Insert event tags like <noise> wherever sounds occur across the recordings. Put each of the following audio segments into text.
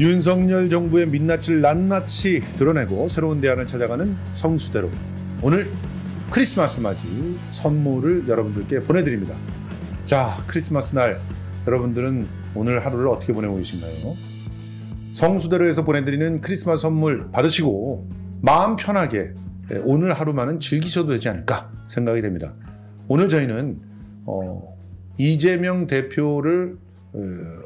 윤석열 정부의 민낯을 낱낱이 드러내고 새로운 대안을 찾아가는 성수대로 오늘 크리스마스 맞이 선물을 여러분들께 보내드립니다. 자, 크리스마스 날 여러분들은 오늘 하루를 어떻게 보내고 계신가요? 성수대로에서 보내드리는 크리스마스 선물 받으시고 마음 편하게 예, 오늘 하루만은 즐기셔도 되지 않을까 생각이 됩니다. 오늘 저희는 어, 이재명 대표를 어,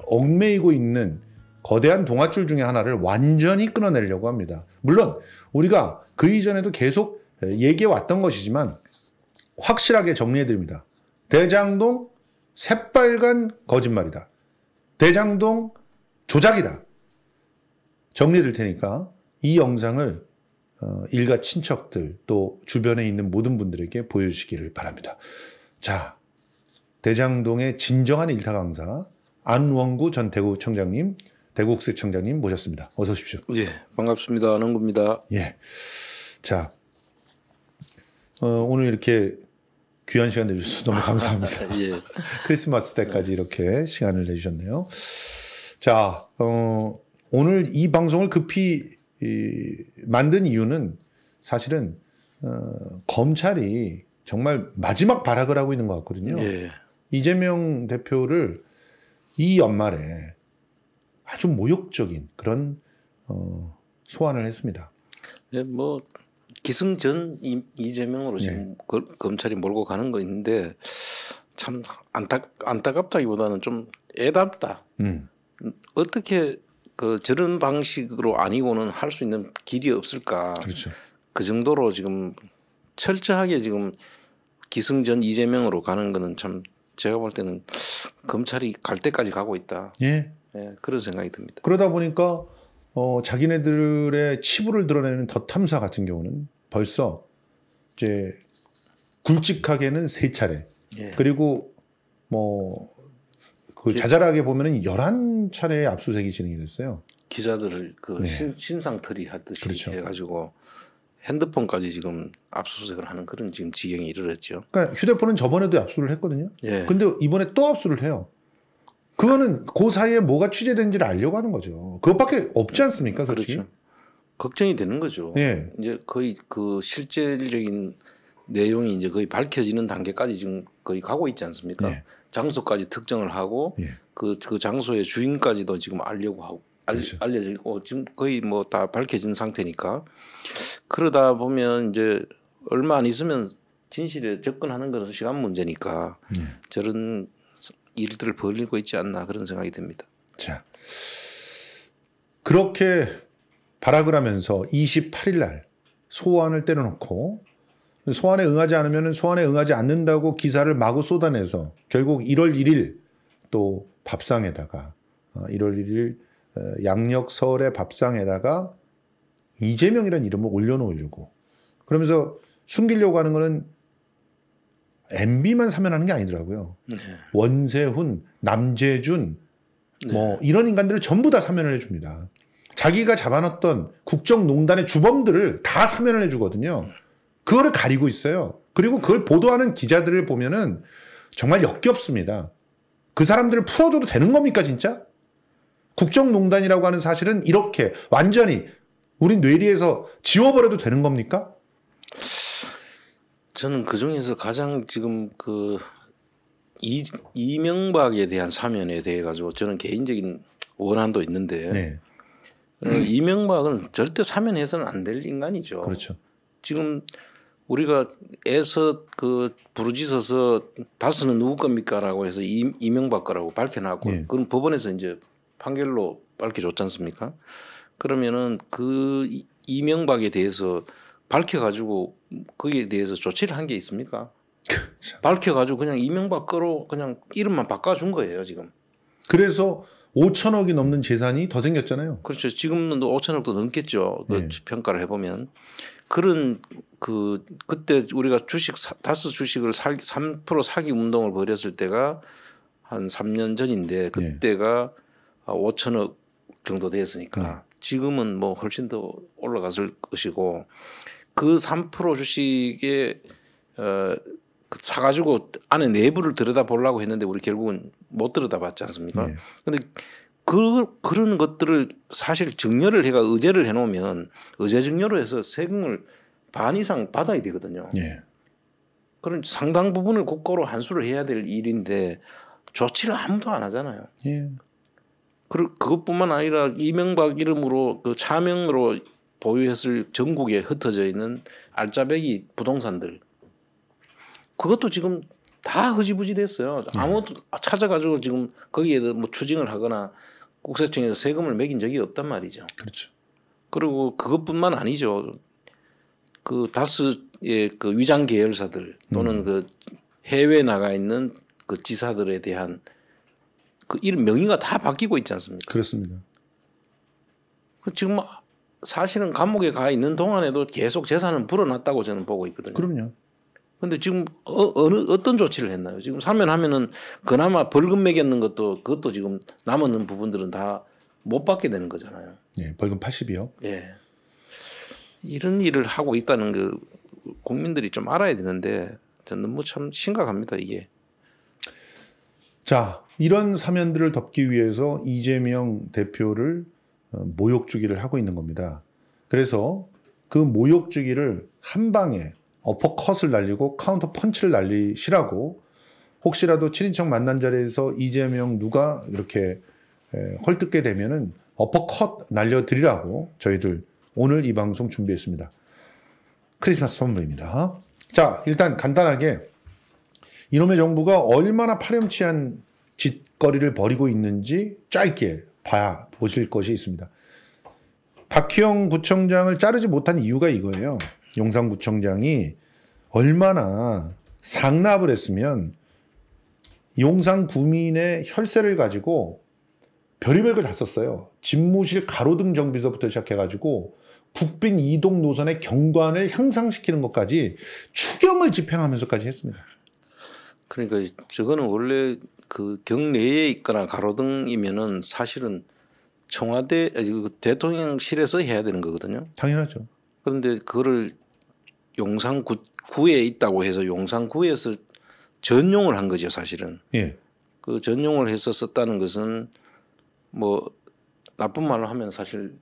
얽매이고 있는 거대한 동화줄 중에 하나를 완전히 끊어내려고 합니다. 물론 우리가 그 이전에도 계속 얘기해 왔던 것이지만 확실하게 정리해 드립니다. 대장동 새빨간 거짓말이다. 대장동 조작이다. 정리해 드릴 테니까 이 영상을 어, 일가 친척들 또 주변에 있는 모든 분들에게 보여주시기를 바랍니다. 자, 대장동의 진정한 일타 강사 안원구 전 대구청장님 대국세 청장님 모셨습니다. 어서 오십시오. 예, 반갑습니다. 안원구입니다. 예. 자, 어, 오늘 이렇게 귀한 시간 내주셔서 너무 감사합니다. <laughs> 예. 크리스마스 때까지 이렇게 시간을 내주셨네요. 자, 어, 오늘 이 방송을 급히 이, 만든 이유는 사실은 어, 검찰이 정말 마지막 발악을 하고 있는 것 같거든요. 예. 이재명 대표를 이 연말에 아주 모욕적인 그런 어, 소환을 했습니다. 예, 네, 뭐 기승전 이재명으로 지금 네. 검찰이 몰고 가는 거 있는데 참 안타 안타깝다기보다는 좀 애답다. 음. 어떻게 그 저런 방식으로 아니고는 할 수 있는 길이 없을까. 그렇죠. 그 정도로 지금 철저하게 지금 기승전 이재명으로 가는 거는 참 제가 볼 때는 검찰이 갈 때까지 가고 있다. 예. 네, 그런 생각이 듭니다. 그러다 보니까 어, 자기네들의 치부를 드러내는 더 탐사 같은 경우는 벌써 이제 굵직하게는 세 차례 예. 그리고 뭐그 자잘하게 보면은 11차례의 압수색이 진행이 됐어요. 기자들을 그 네. 신, 상털이 하듯이 그렇죠. 해가지고 핸드폰까지 지금 압수수색을 하는 그런 지금 지경이 이르렀죠. 그러니까 휴대폰은 저번에도 압수를 했거든요. 예. 근데 이번에 또 압수를 해요. 그거는 그 사이에 뭐가 취재된지를 알려고 하는 거죠. 그것밖에 없지 않습니까, 솔직히? 그렇죠. 걱정이 되는 거죠. 예. 이제 거의 그 실질적인 내용이 이제 거의 밝혀지는 단계까지 지금 거의 가고 있지 않습니까? 예. 장소까지 특정을 하고 예. 그, 그 장소의 주인까지도 지금 알려고 하고 알, 그렇죠. 알려지고 지금 거의 뭐 다 밝혀진 상태니까 그러다 보면 이제 얼마 안 있으면 진실에 접근하는 것은 시간 문제니까 예. 저런 일들을 벌리고 있지 않나 그런 생각이 듭니다. 자. 그렇게 발악을 하면서 28일 날 소환을 때려놓고 소환에 응하지 않으면 소환에 응하지 않는다고 기사를 마구 쏟아내서 결국 1월 1일 또 밥상에다가 1월 어, 1일 어, 양력 서의 밥상에다가 이재명이라는 이름을 올려놓으려고 그러면서 숨기려고 하는 거는 MB만 사면하는 게 아니더라고요. 네. 원세훈, 남재준 네. 뭐 이런 인간들을 전부 다 사면을 해줍니다. 자기가 잡아놨던 국정농단의 주범들을 다 사면을 해주거든요. 그거를 가리고 있어요. 그리고 그걸 보도하는 기자들을 보면은 정말 역겹습니다. 그 사람들을 풀어줘도 되는 겁니까 진짜? 국정농단이라고 하는 사실은 이렇게 완전히 우리 뇌리에서 지워버려도 되는 겁니까? 저는 그 중에서 가장 지금 그 이, 이명박에 대한 사면에 대해 가지고 저는 개인적인 원한도 있는데 네. 음. 이명박은 절대 사면해서는 안 될 인간이죠. 그렇죠. 지금 우리가 애서 그 부르짖어서 다스는 누구 겁니까라고 해서 이, 이명박 거라고 밝혀놨고 예. 그건 법원에서 이제 판결로 밝혀줬지 않습니까? 그러면은 그 이명박에 대해서 밝혀가지고 거기에 대해서 조치를 한 게 있습니까? 그렇죠. 밝혀가지고 그냥 이명박 으로 그냥 이름만 바꿔준 거예요 지금. 그래서 5천억이 넘는 재산이 더 생겼잖아요. 그렇죠. 지금은 5천억도 넘겠죠. 그 네. 평가를 해보면 그런 그 그때 우리가 주식 다수 주식을 살기 3% 사기 운동을 벌였을 때가 한 3년 전인데 네. 그때가 네. 5천억 정도 됐으니까 네. 지금은 뭐 훨씬 더 올라갔을 것이고 그3% 주식에 어, 그 사가지고 안에 내부를 들여다보려고 했는데 우리 결국은 못 들여다봤지 않습니까? 네. 근데 그 그런 것들을 사실 증여를 해가 의제를 해놓으면 의제 증여로 해서 세금을 반 이상 받아야 되거든요. 네. 예. 그런 상당 부분을 국고로 환수를 해야 될 일인데 조치를 아무도 안 하잖아요. 예. 그 그것뿐만 아니라 이명박 이름으로 그 차명으로 보유했을 전국에 흩어져 있는 알짜배기 부동산들 그것도 지금 다 흐지부지 됐어요. 네. 아무것도 찾아가지고 지금 거기에 뭐 추징을 하거나 국세청에서 세금을 매긴 적이 없단 말이죠. 그렇죠. 그리고 그것뿐만 아니죠. 그 다스의 그 위장 계열사들 또는 음. 그 해외 나가 있는 그 지사들에 대한 그 이름 명의가 다 바뀌고 있지 않습니까? 그렇습니다. 그 지금 아, 사실은 감옥에 가 있는 동안에도 계속 재산을 불어났다고 저는 보고 있거든요. 그럼요. 근데 지금 어, 어느 어떤 조치를 했나요? 지금 사면 하면은 그나마 벌금 매겼는 것도 그것도 지금 남았 부분들은 다 못 받게 되는 거잖아요. 예, 벌금 80이요. 예. 이런 일을 하고 있다는 그 국민들이 좀 알아야 되는데 너무 참 심각합니다 이게. 자 이런 사면들을 덮기 위해서 이재명 대표를 어, 모욕 주기를 하고 있는 겁니다. 그래서 그 모욕 주기를 한 방에 어퍼컷을 날리고 카운터 펀치를 날리시라고 혹시라도 7인척 만난 자리에서 이재명 누가 이렇게 헐뜯게 되면은 어퍼컷 날려드리라고 저희들 오늘 이 방송 준비했습니다. 크리스마스 선물입니다. 자, 일단 간단하게 이놈의 정부가 얼마나 파렴치한 짓거리를 벌이고 있는지 짧게 봐야 보실 것이 있습니다. 박희영 구청장을 자르지 못한 이유가 이거예요. 용산구청장이 얼마나 상납을 했으면 용산 구민의 혈세를 가지고 별의별 걸 다 썼어요. 집무실 가로등 정비서부터 시작해가지고 국빈 이동 노선의 경관을 향상시키는 것까지 추경을 집행하면서까지 했습니다. 그러니까 저거는 원래 그 경내에 있거나 가로등이면은 사실은 청와대 그 대통령실에서 해야 되는 거거든요. 당연하죠. 그런데 그거를 용산구 에 있다고 해서 용산구에서 전용을 한 거죠 사실은. 예. 그 전용을 해서 썼다는 것은 뭐 나쁜 말로 하면 사실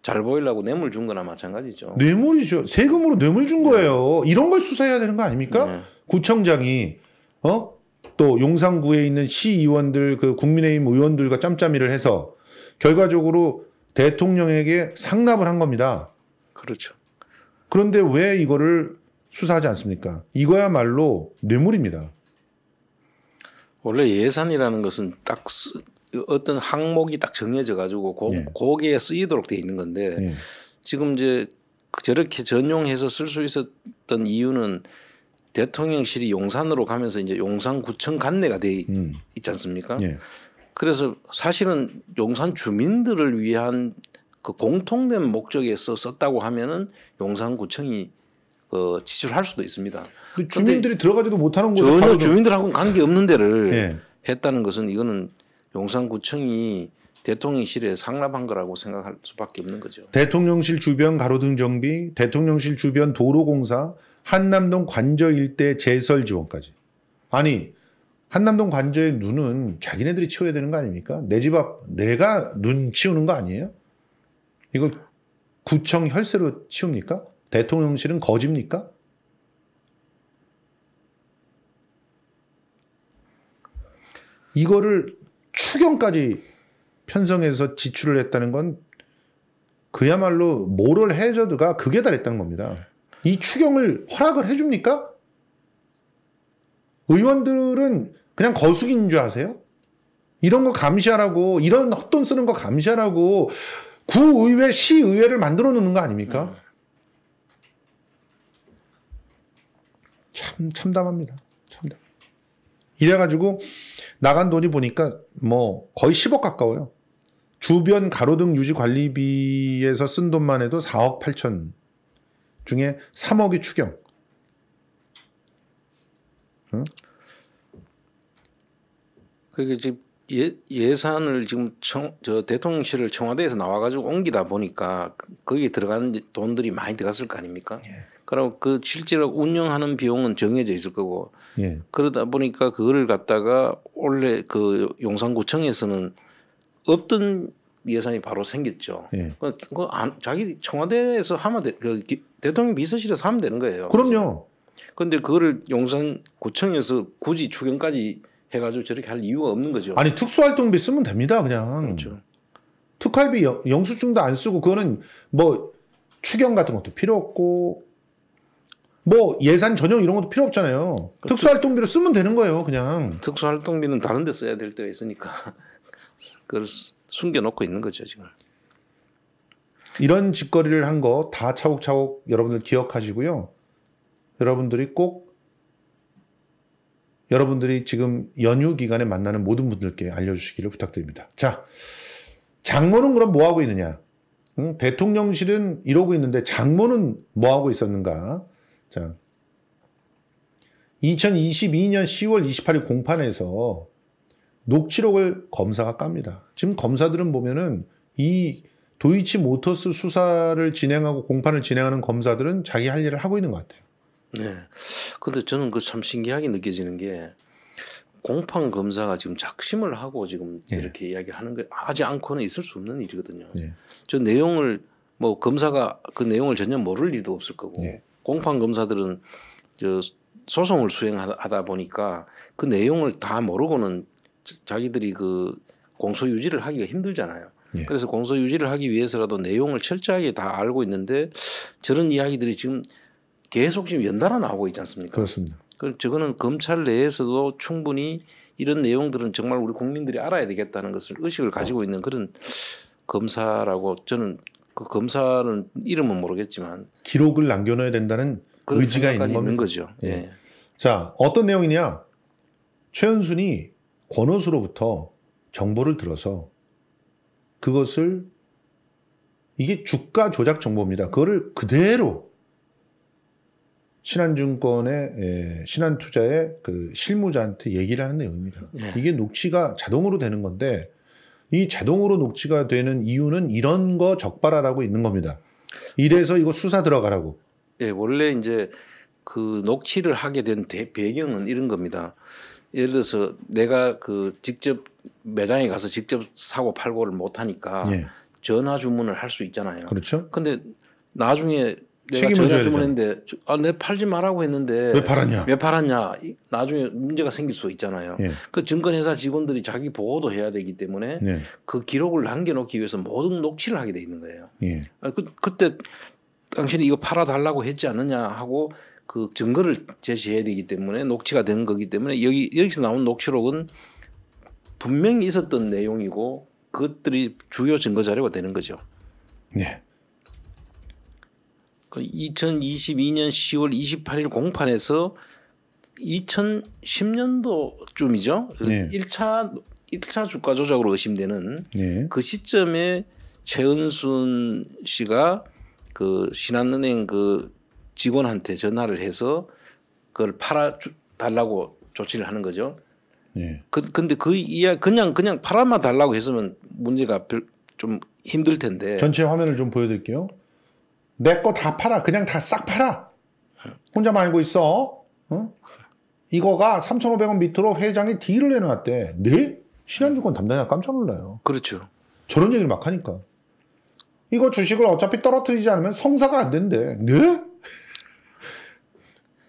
잘 보이려고 뇌물 준 거나 마찬가지죠. 뇌물이죠. 세금으로 뇌물 준 네. 거예요. 네. 이런 걸 수사해야 되는 거 아닙니까? 네. 구청장이 어? 또 용산구에 있는 시의원들 그 국민의힘 의원들과 짬짬이를 해서 결과적으로 대통령에게 상납을 한 겁니다. 그렇죠. 그런데 왜 이거를 수사하지 않습니까? 이거야말로 뇌물입니다. 원래 예산이라는 것은 딱 쓰, 어떤 항목이 딱 정해져 가지고 고, 예. 거기에 쓰이도록 돼 있는 건데 예. 지금 이제 저렇게 전용해서 쓸 수 있었던 이유는 대통령실이 용산으로 가면서 이제 용산구청 간내가 돼 있, 음. 있지 않습니까? 예. 그래서 사실은 용산 주민들을 위한 그 공통된 목적에서 썼다고 하면은 용산구청이 그 지출할 수도 있습니다. 그 주민들이 들어가지도 못하는 곳에 전혀 주민들하고는 관계 없는 데를 네. <laughs> 했다는 것은 이거는 용산구청이 대통령실에 상납한 거라고 생각할 수밖에 없는 거죠. 대통령실 주변 가로등 정비, 대통령실 주변 도로 공사, 한남동 관저 일대 재설 지원까지. 아니 한남동 관저의 눈은 자기네들이 치워야 되는 거 아닙니까? 내 집 앞, 내가 눈 치우는 거 아니에요? 이걸 구청 혈세로 치웁니까? 대통령실은 거짓입니까? 이거를 추경까지 편성해서 지출을 했다는 건 그야말로 모럴 해저드가 극에 달했다는 겁니다. 이 추경을 허락을 해줍니까? 의원들은 그냥 거수기인 줄 아세요? 이런 거 감시하라고 이런 헛돈 쓰는 거 감시하라고 구의회 시의회를 만들어 놓는 거 아닙니까? 네. 참 참담합니다. 참담. 이래 가지고 나간 돈이 보니까 뭐 거의 10억 가까워요. 주변 가로등 유지 관리비에서 쓴 돈만 해도 4억 8천 중에 3억이 추경. 응? 그러니까 지금 예, 예산을 지금 청, 저 대통령실을 청와대에서 나와가지고 옮기다 보니까 거기에 들어가는 돈들이 많이 들어갔을 거 아닙니까? 예. 그럼 그 실제로 운영하는 비용은 정해져 있을 거고 예. 그러다 보니까 그거를 갖다가 원래 그 용산구청에서는 없던 예산이 바로 생겼죠. 예. 그, 거 그 안, 자기 청와대에서 하면 되, 그 대통령 비서실에서 하면 되는 거예요. 그럼요. 그런데 그거를 용산구청에서 굳이 추경까지 해가지고 저렇게 할 이유가 없는 거죠. 아니 특수활동비 쓰면 됩니다 그냥. 그렇죠. 특활비 영, 수증도안 쓰고 그거는 뭐 추경 같은 것도 필요 없고 뭐 예산 전용 이런 것도 필요 없잖아요. 그렇죠. 특수활동비로 쓰면 되는 거예요 그냥. 특수활동비는 다른 데 써야 될 때가 있으니까 <laughs> 그걸 숨겨놓고 있는 거죠 지금. 이런 짓거리를 한 거 다 차곡차곡 여러분들 기억하시고요. 여러분들이 꼭 여러분들이 지금 연휴 기간에 만나는 모든 분들께 알려주시기를 부탁드립니다. 자, 장모는 그럼 뭐 하고 있느냐? 응? 대통령실은 이러고 있는데 장모는 뭐 하고 있었는가? 자, 2022년 10월 28일 공판에서 녹취록을 검사가 깝니다. 지금 검사들은 보면은 이 도이치 모터스 수사를 진행하고 공판을 진행하는 검사들은 자기 할 일을 하고 있는 것 같아요. 네. 근데 저는 그 참 신기하게 느껴지는 게 공판 검사가 지금 작심을 하고 지금 예. 이렇게 이야기를 하는 게 하지 않고는 있을 수 없는 일이거든요. 예. 저 내용을 뭐 검사가 그 내용을 전혀 모를 일도 없을 거고 예. 공판 검사들은 저 소송을 수행하다 보니까 그 내용을 다 모르고는 자기들이 그 공소 유지를 하기가 힘들잖아요. 예. 그래서 공소 유지를 하기 위해서라도 내용을 철저하게 다 알고 있는데 저런 이야기들이 지금 계속 지금 연달아 나오고 있지 않습니까? 그렇습니다. 그럼 저거는 검찰 내에서도 충분히 이런 내용들은 정말 우리 국민들이 알아야 되겠다는 것을 의식을 가지고 있는 그런 검사라고 저는 그 검사는 이름은 모르겠지만 기록을 남겨놔야 된다는 의지가 있는, 있는, 거죠. 예. 예. 자 어떤 내용이냐? 최은순이 권오수로부터 정보를 들어서 그것을 이게 주가 조작 정보입니다. 그거를 그대로 신한증권의 예, 신한투자의 그 실무자한테 얘기를 하는 내용입니다. 네. 이게 녹취가 자동으로 되는 건데 이 자동으로 녹취가 되는 이유는 이런 거 적발하라고 있는 겁니다. 이래서 이거 수사 들어가라고. 예, 원래 이제 그 녹취를 하게 된 대, 배경은 이런 겁니다. 예를 들어서 내가 그 직접 매장에 가서 직접 사고 팔고를 못 하니까 네. 예. 전화 주문을 할 수 있잖아요. 그렇죠. 근데 나중에 책임을 져 주문했는데 아, 내 팔지 말라고 했는데 왜 팔았냐? 왜 팔았냐? 나중에 문제가 생길 수 있잖아요. 예. 그 증권회사 직원들이 자기 보호도 해야 되기 때문에 예. 그 기록을 남겨놓기 위해서 모든 녹취를 하게 돼 있는 거예요. 예. 아, 그, 그때 당신이 이거 팔아달라고 했지 않느냐 하고 그 증거를 제시해야 되기 때문에 녹취가 된 거기 때문에 여기 여기서 나온 녹취록은 분명히 있었던 내용이고 그것들이 주요 증거 자료가 되는 거죠. 네. 그 2022년 10월 28일 공판에서 2010년도쯤이죠. 네. 1차 1차 주가 조작으로 의심되는 네. 그 시점에 최은순 씨가 그 신한은행 그 직원한테 전화를 해서 그걸 팔아 달라고 조치를 하는 거죠. 네. 그, 근데 그 이야 그냥 그냥 팔아만 달라고 했으면 문제가 별, 좀 힘들 텐데. 전체 화면을 좀 보여드릴게요. 내거다 팔아. 그냥 다 싹 팔아. 혼자 말고 있어. 응? 어? 이거가 3,500원 밑으로 회장이 딜을 내놓았대 네? 신한증권 담당자 깜짝 놀라요. 그렇죠. 저런 얘기를 막 하니까. 이거 주식을 어차피 떨어뜨리지 않으면 성사가 안 된대. 네?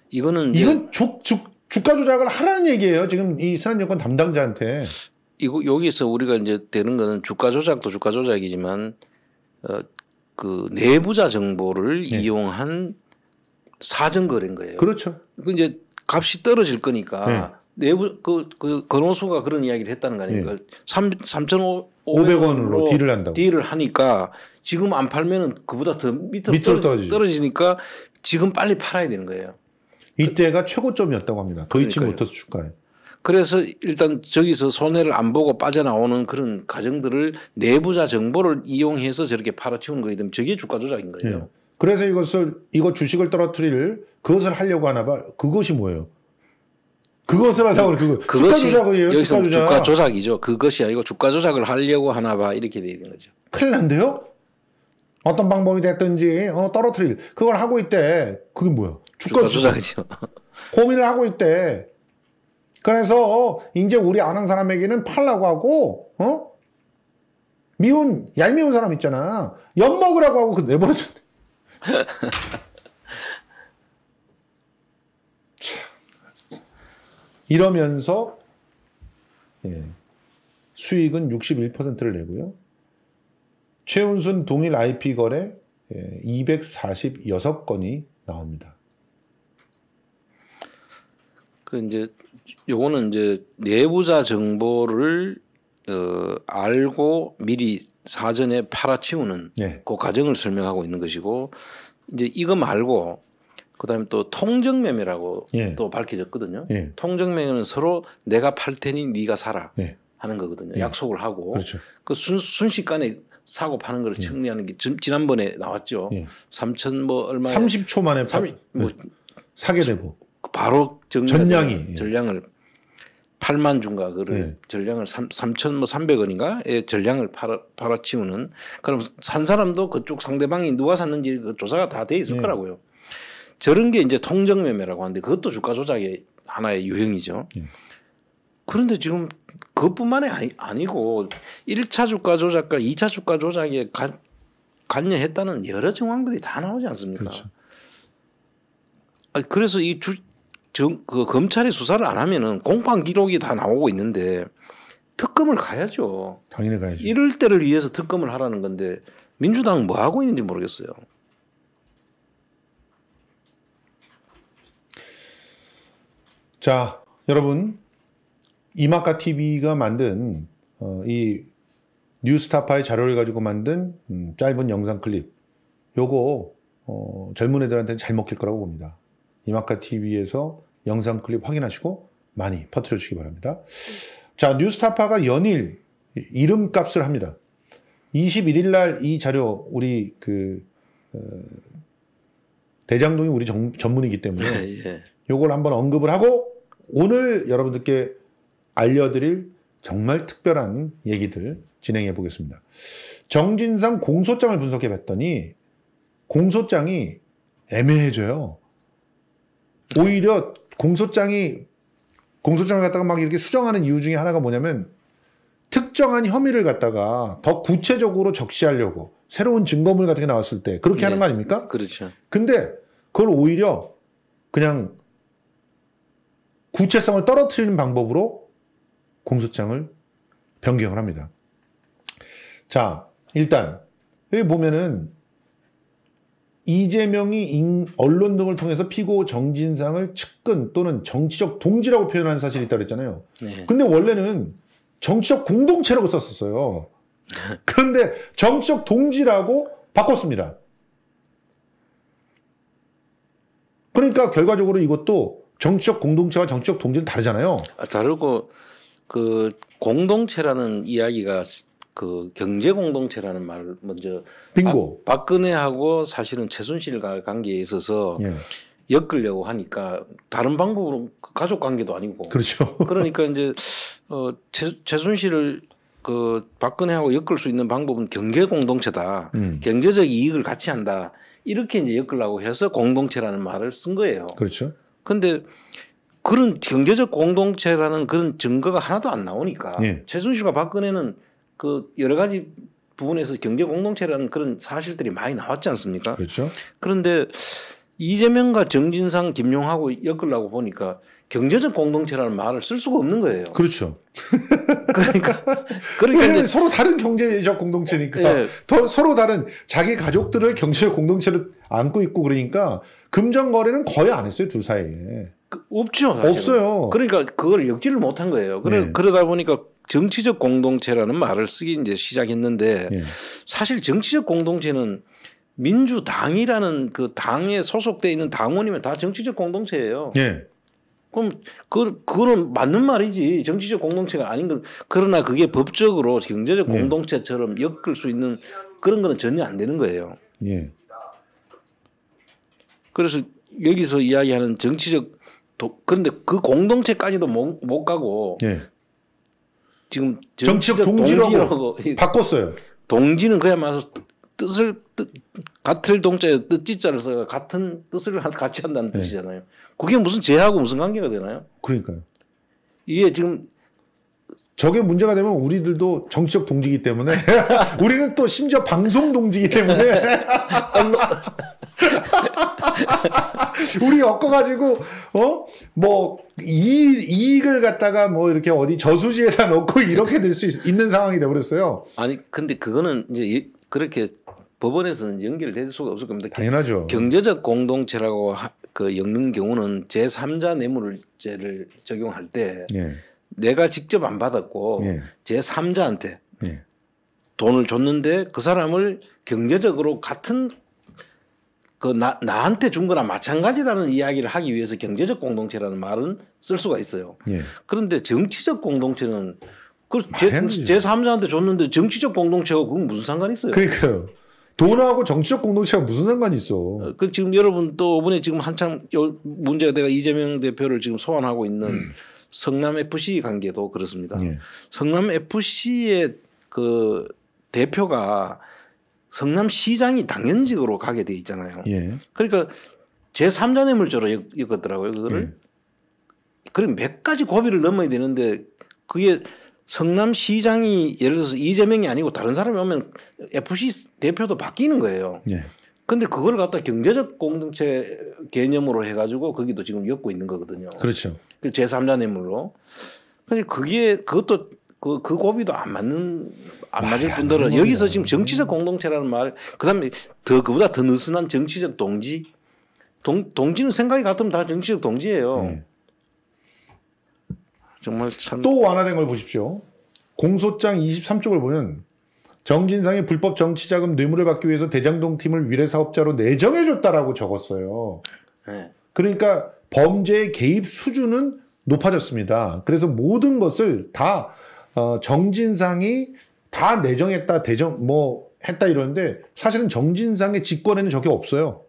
이거는 이건 주, 주, 주가 조작을 하라는 얘기예요. 지금 이 신한증권 담당자한테. 이거 여기서 우리가 이제 되는 거는 주가 조작도 주가 조작이지만 어, 그 내부자 정보를 네. 이용한 사정 거래인 거예요. 그렇죠. 그 이제 값이 떨어질 거니까 네. 내부 그, 그 건호수가 그런 이야기를 했다는 거 아닙니까? 네. 3 3,500원으로 딜을 한다고. 딜을 하니까 지금 안 팔면은 그보다 더 밑으로, 밑으로 떨어지, 떨어지니까 지금 빨리 팔아야 되는 거예요. 이때가 그, 최고점이었다고 합니다. 더 그러니까요. 주가에. 그래서 일단 저기서 손해를 안 보고 빠져나오는 그런 가정들을 내부자 정보를 이용해서 저렇게 팔아치우는 거기 때문에 저게 주가 조작인 거예요. 네. 그래서 이것을 이거 주식을 떨어뜨릴 그것을 하려고 하나 봐. 그것이 뭐예요? 그것을 하려고 그거 그것이 주가 조작이에요. 여기서 주가, 주가 조작. 이죠 그것이 아니고 주가 조작을 하려고 하나 봐 이렇게 돼 있는 거죠. 큰일 난데요. 어떤 방법이 됐든지 어, 떨어뜨릴 그걸 하고 있대. 그게 뭐야? 주가, 주가 조작이죠. 고민을 하고 있대. 그래서 이제 우리 아는 사람에게는 팔라고 하고 어? 미운 얄미운 사람 있잖아. 엿 먹으라고 하고 그내버려준 <laughs> 이러면서 예, 수익은 61%를 내고요. 최운순 동일 IP 거래 예, 246건이 나옵니다. 그 이제 요거는 이제 내부자 정보를 어, 알고 미리 사전에 팔아치우는 네. 그 과정을 설명하고 있는 것이고 이제 이거 말고 그다음에 또 통정매매라고 예. 또 밝혀졌거든요. 예. 통정매매는 서로 내가 팔 테니 네가 사라 예. 하는 거거든요. 예. 약속을 하고 그렇죠. 그 순, 순식간에 사고 파는 걸 예. 정리하는 게 지, 난번에 나왔죠. 삼천뭐 얼마 30초 만에 30, 뭐 사게 되고 바로 전량이 예. 전량을 8만 주가 그를 네. 예. 전량을 3, 천뭐 300원인가에 예, 전량을 팔아, 팔아치우는 그럼 산 사람도 그쪽 상대방이 누가 샀는지 그 조사가 다 돼 있을 네. 거라고요. 저런 게 이제 통정매매라고 하는데 그것도 주가 조작의 하나의 유형이죠. 그런데 지금 그것뿐만이 아니, 아니고 1차 주가 조작과 2차 주가 조작에 가, 관여했다는 여러 정황들이 다 나오지 않습니까? 그렇죠. 아니, 그래서 이 주, 정, 그 검찰이 수사를 안 하면은 공판 기록이 다 나오고 있는데 특검을 가야죠. 당연히 가야죠. 이럴 때를 위해서 특검을 하라는 건데 민주당 은뭐 하고 있는지 모르겠어요. 자, 여러분 이마카 TV가 만든 어, 이 뉴스타파의 자료를 가지고 만든 음, 짧은 영상 클립 요거 어, 젊은 애들한테는 잘 먹힐 거라고 봅니다. 이마카 TV에서 영상 클립 확인하시고 많이 퍼뜨려 주시기 바랍니다. 자, 뉴스타파가 연일 이름값을 합니다. 21일 날 이 자료 우리 그 어, 대장동이 우리 정, 전문이기 때문에 예, 예. 요걸 한번 언급을 하고 오늘 여러분들께 알려드릴 정말 특별한 얘기들 진행해 보겠습니다. 정진상 공소장을 분석해 봤더니 공소장이 애매해져요. 오히려 공소장이 공소장을 갖다가 막 이렇게 수정하는 이유 중에 하나가 뭐냐면 특정한 혐의를 갖다가 더 구체적으로 적시하려고 새로운 증거물 같은 게 나왔을 때 그렇게 네. 하는 거 아닙니까? 그렇죠. 근데 그걸 오히려 그냥 구체성을 떨어뜨리는 방법으로 공소장을 변경을 합니다. 자, 일단 여기 보면은 이재명이 언론 등을 통해서 피고 정진상을 측근 또는 정치적 동지라고 표현하는 사실이 있다 그랬잖아요. 네. 근데 원래는 정치적 공동체라고 썼었어요. <laughs> 그런데 정치적 동지라고 바꿨습니다. 그러니까 결과적으로 이것도 정치적 공동체와 정치적 동지는 다르잖아요. 아, 다르고 그 공동체라는 이야기가 그 경제 공동체라는 말을 먼저 빙고 박, 근혜하고 사실은 최순실과 관계에 있어서 예. 엮으려고 하니까 다른 방법으로 가족 관계도 아니고 그렇죠. <laughs> 그러니까 이제 어 최, 최순실을 그 박근혜하고 엮을 수 있는 방법은 경제 공동체다. 음. 경제적 이익을 같이 한다. 이렇게 이제 엮으려고 해서 공동체라는 말을 쓴 거예요. 그렇죠. 근데 그런 경제적 공동체라는 그런 증거가 하나도 안 나오니까 예. 최순실과 박근혜는 그 여러 가지 부분에서 경제 공동체라는 그런 사실들이 많이 나왔지 않습니까? 그렇죠. 그런데 이재명과 정진상, 김용하고 엮으려고 보니까 경제적 공동체라는 말을 쓸 수가 없는 거예요. 그렇죠. <laughs> 그러니까 그러니까 이제 서로 다른 경제적 공동체니까 예. 서로 다른 자기 가족들을 경제적 공동체로 안고 있고 그러니까 금전 거래는 거의 안 했어요 두 사이에. 그, 없죠. 사실은. 없어요. 그러니까 그걸 역지를 못한 거예요. 그래, 네. 그러다 보니까 정치적 공동체라는 말을 쓰기 이제 시작했는데 예. 사실 정치적 공동체는 민주당이라는 그 당에 소속돼 있는 당원이면 다 정치적 공동체예요. 예. 그럼 그 그거는 맞는 말이지 정치적 공동체가 아닌 건 그러나 그게 법적으로 경제적 예. 공동체처럼 엮을 수 있는 그런 거는 전혀 안 되는 거예요. 예. 그래서 여기서 이야기하는 정치적 도, 그런데 그 공동체까지도 못, 못 가고 예. 지금 정치적 동지라고 바꿨어요. 동지는 그야말로 뜻을 뜻, 같을 동자에 뜻지자를 써요. 같은 뜻을 같이 한다는 네. 뜻이잖아요. 그게 무슨 죄하고 무슨 관계가 되나요? 그러니까요. 이게 지금 저게 문제가 되면 우리들도 정치적 동지기 때문에 <laughs> 우리는 또 심지어 방송 동지기 때문에 <laughs> <laughs> <laughs> 우리 엮어가지고, 어? 뭐, 이, 이익을 갖다가 뭐 이렇게 어디 저수지에다 넣고 <laughs> 이렇게 될 수 있는 상황이 돼버렸어요 아니, 근데 그거는 이제 그렇게 법원에서는 연결될 수가 없을 겁니다. 당연하죠. 경제적 공동체라고 하, 그 엮는 경우는 제3자 뇌물죄를 적용할 때 예. 내가 직접 안 받았고 예. 제3자한테 예. 돈을 줬는데 그 사람을 경제적으로 같은 그 나, 나한테 준 거나 마찬가지라는 이야기를 하기 위해서 경제적 공동체라는 말은 쓸 수가 있어요. 예. 그런데 정치적 공동체는 그 제 제 삼자한테 줬는데 정치적 공동체하고 그건 무슨 상관이 있어요? 그러니까요. 돈하고 정치적 공동체가 무슨 상관이 있어? 어, 그 지금 여러분 또 이번에 지금 한참 문제가 내가 이재명 대표를 지금 소환하고 있는 음. 성남 FC 관계도 그렇습니다. 예. 성남 FC의 그 대표가 성남시장이 당연직으로 가게 돼 있잖아요. 예. 그러니까 제3자 뇌물죄로 읽었더라고요. 그거를. 예. 그럼 몇 가지 고비를 넘어야 되는데 그게 성남시장이 예를 들어서 이재명이 아니고 다른 사람이 오면 FC 대표도 바뀌는 거예요. 예. 근데 그걸 갖다 경제적 공동체 개념으로 해가지고 거기도 지금 엮고 있는 거거든요. 그렇죠. 그 제3자 뇌물로. 그게 그것도 그, 그 고비도 안 맞는 안 맞을 아, 분들은 안 여기서 지금 정치적 공동체라는 말, 그다음에 더 그보다 더 느슨한 정치적 동지, 동 동지는 생각이 같으면 다 정치적 동지예요. 네. 정말 참. 또 완화된 걸 보십시오. 공소장 23쪽을 보면 정진상이 불법 정치자금 뇌물을 받기 위해서 대장동 팀을 위례사업자로 내정해줬다라고 적었어요. 네. 그러니까 범죄의 개입 수준은 높아졌습니다. 그래서 모든 것을 다 어, 정진상이 다 내정했다, 대정, 뭐, 했다 이러는데 사실은 정진상의 직권에는 저게 없어요.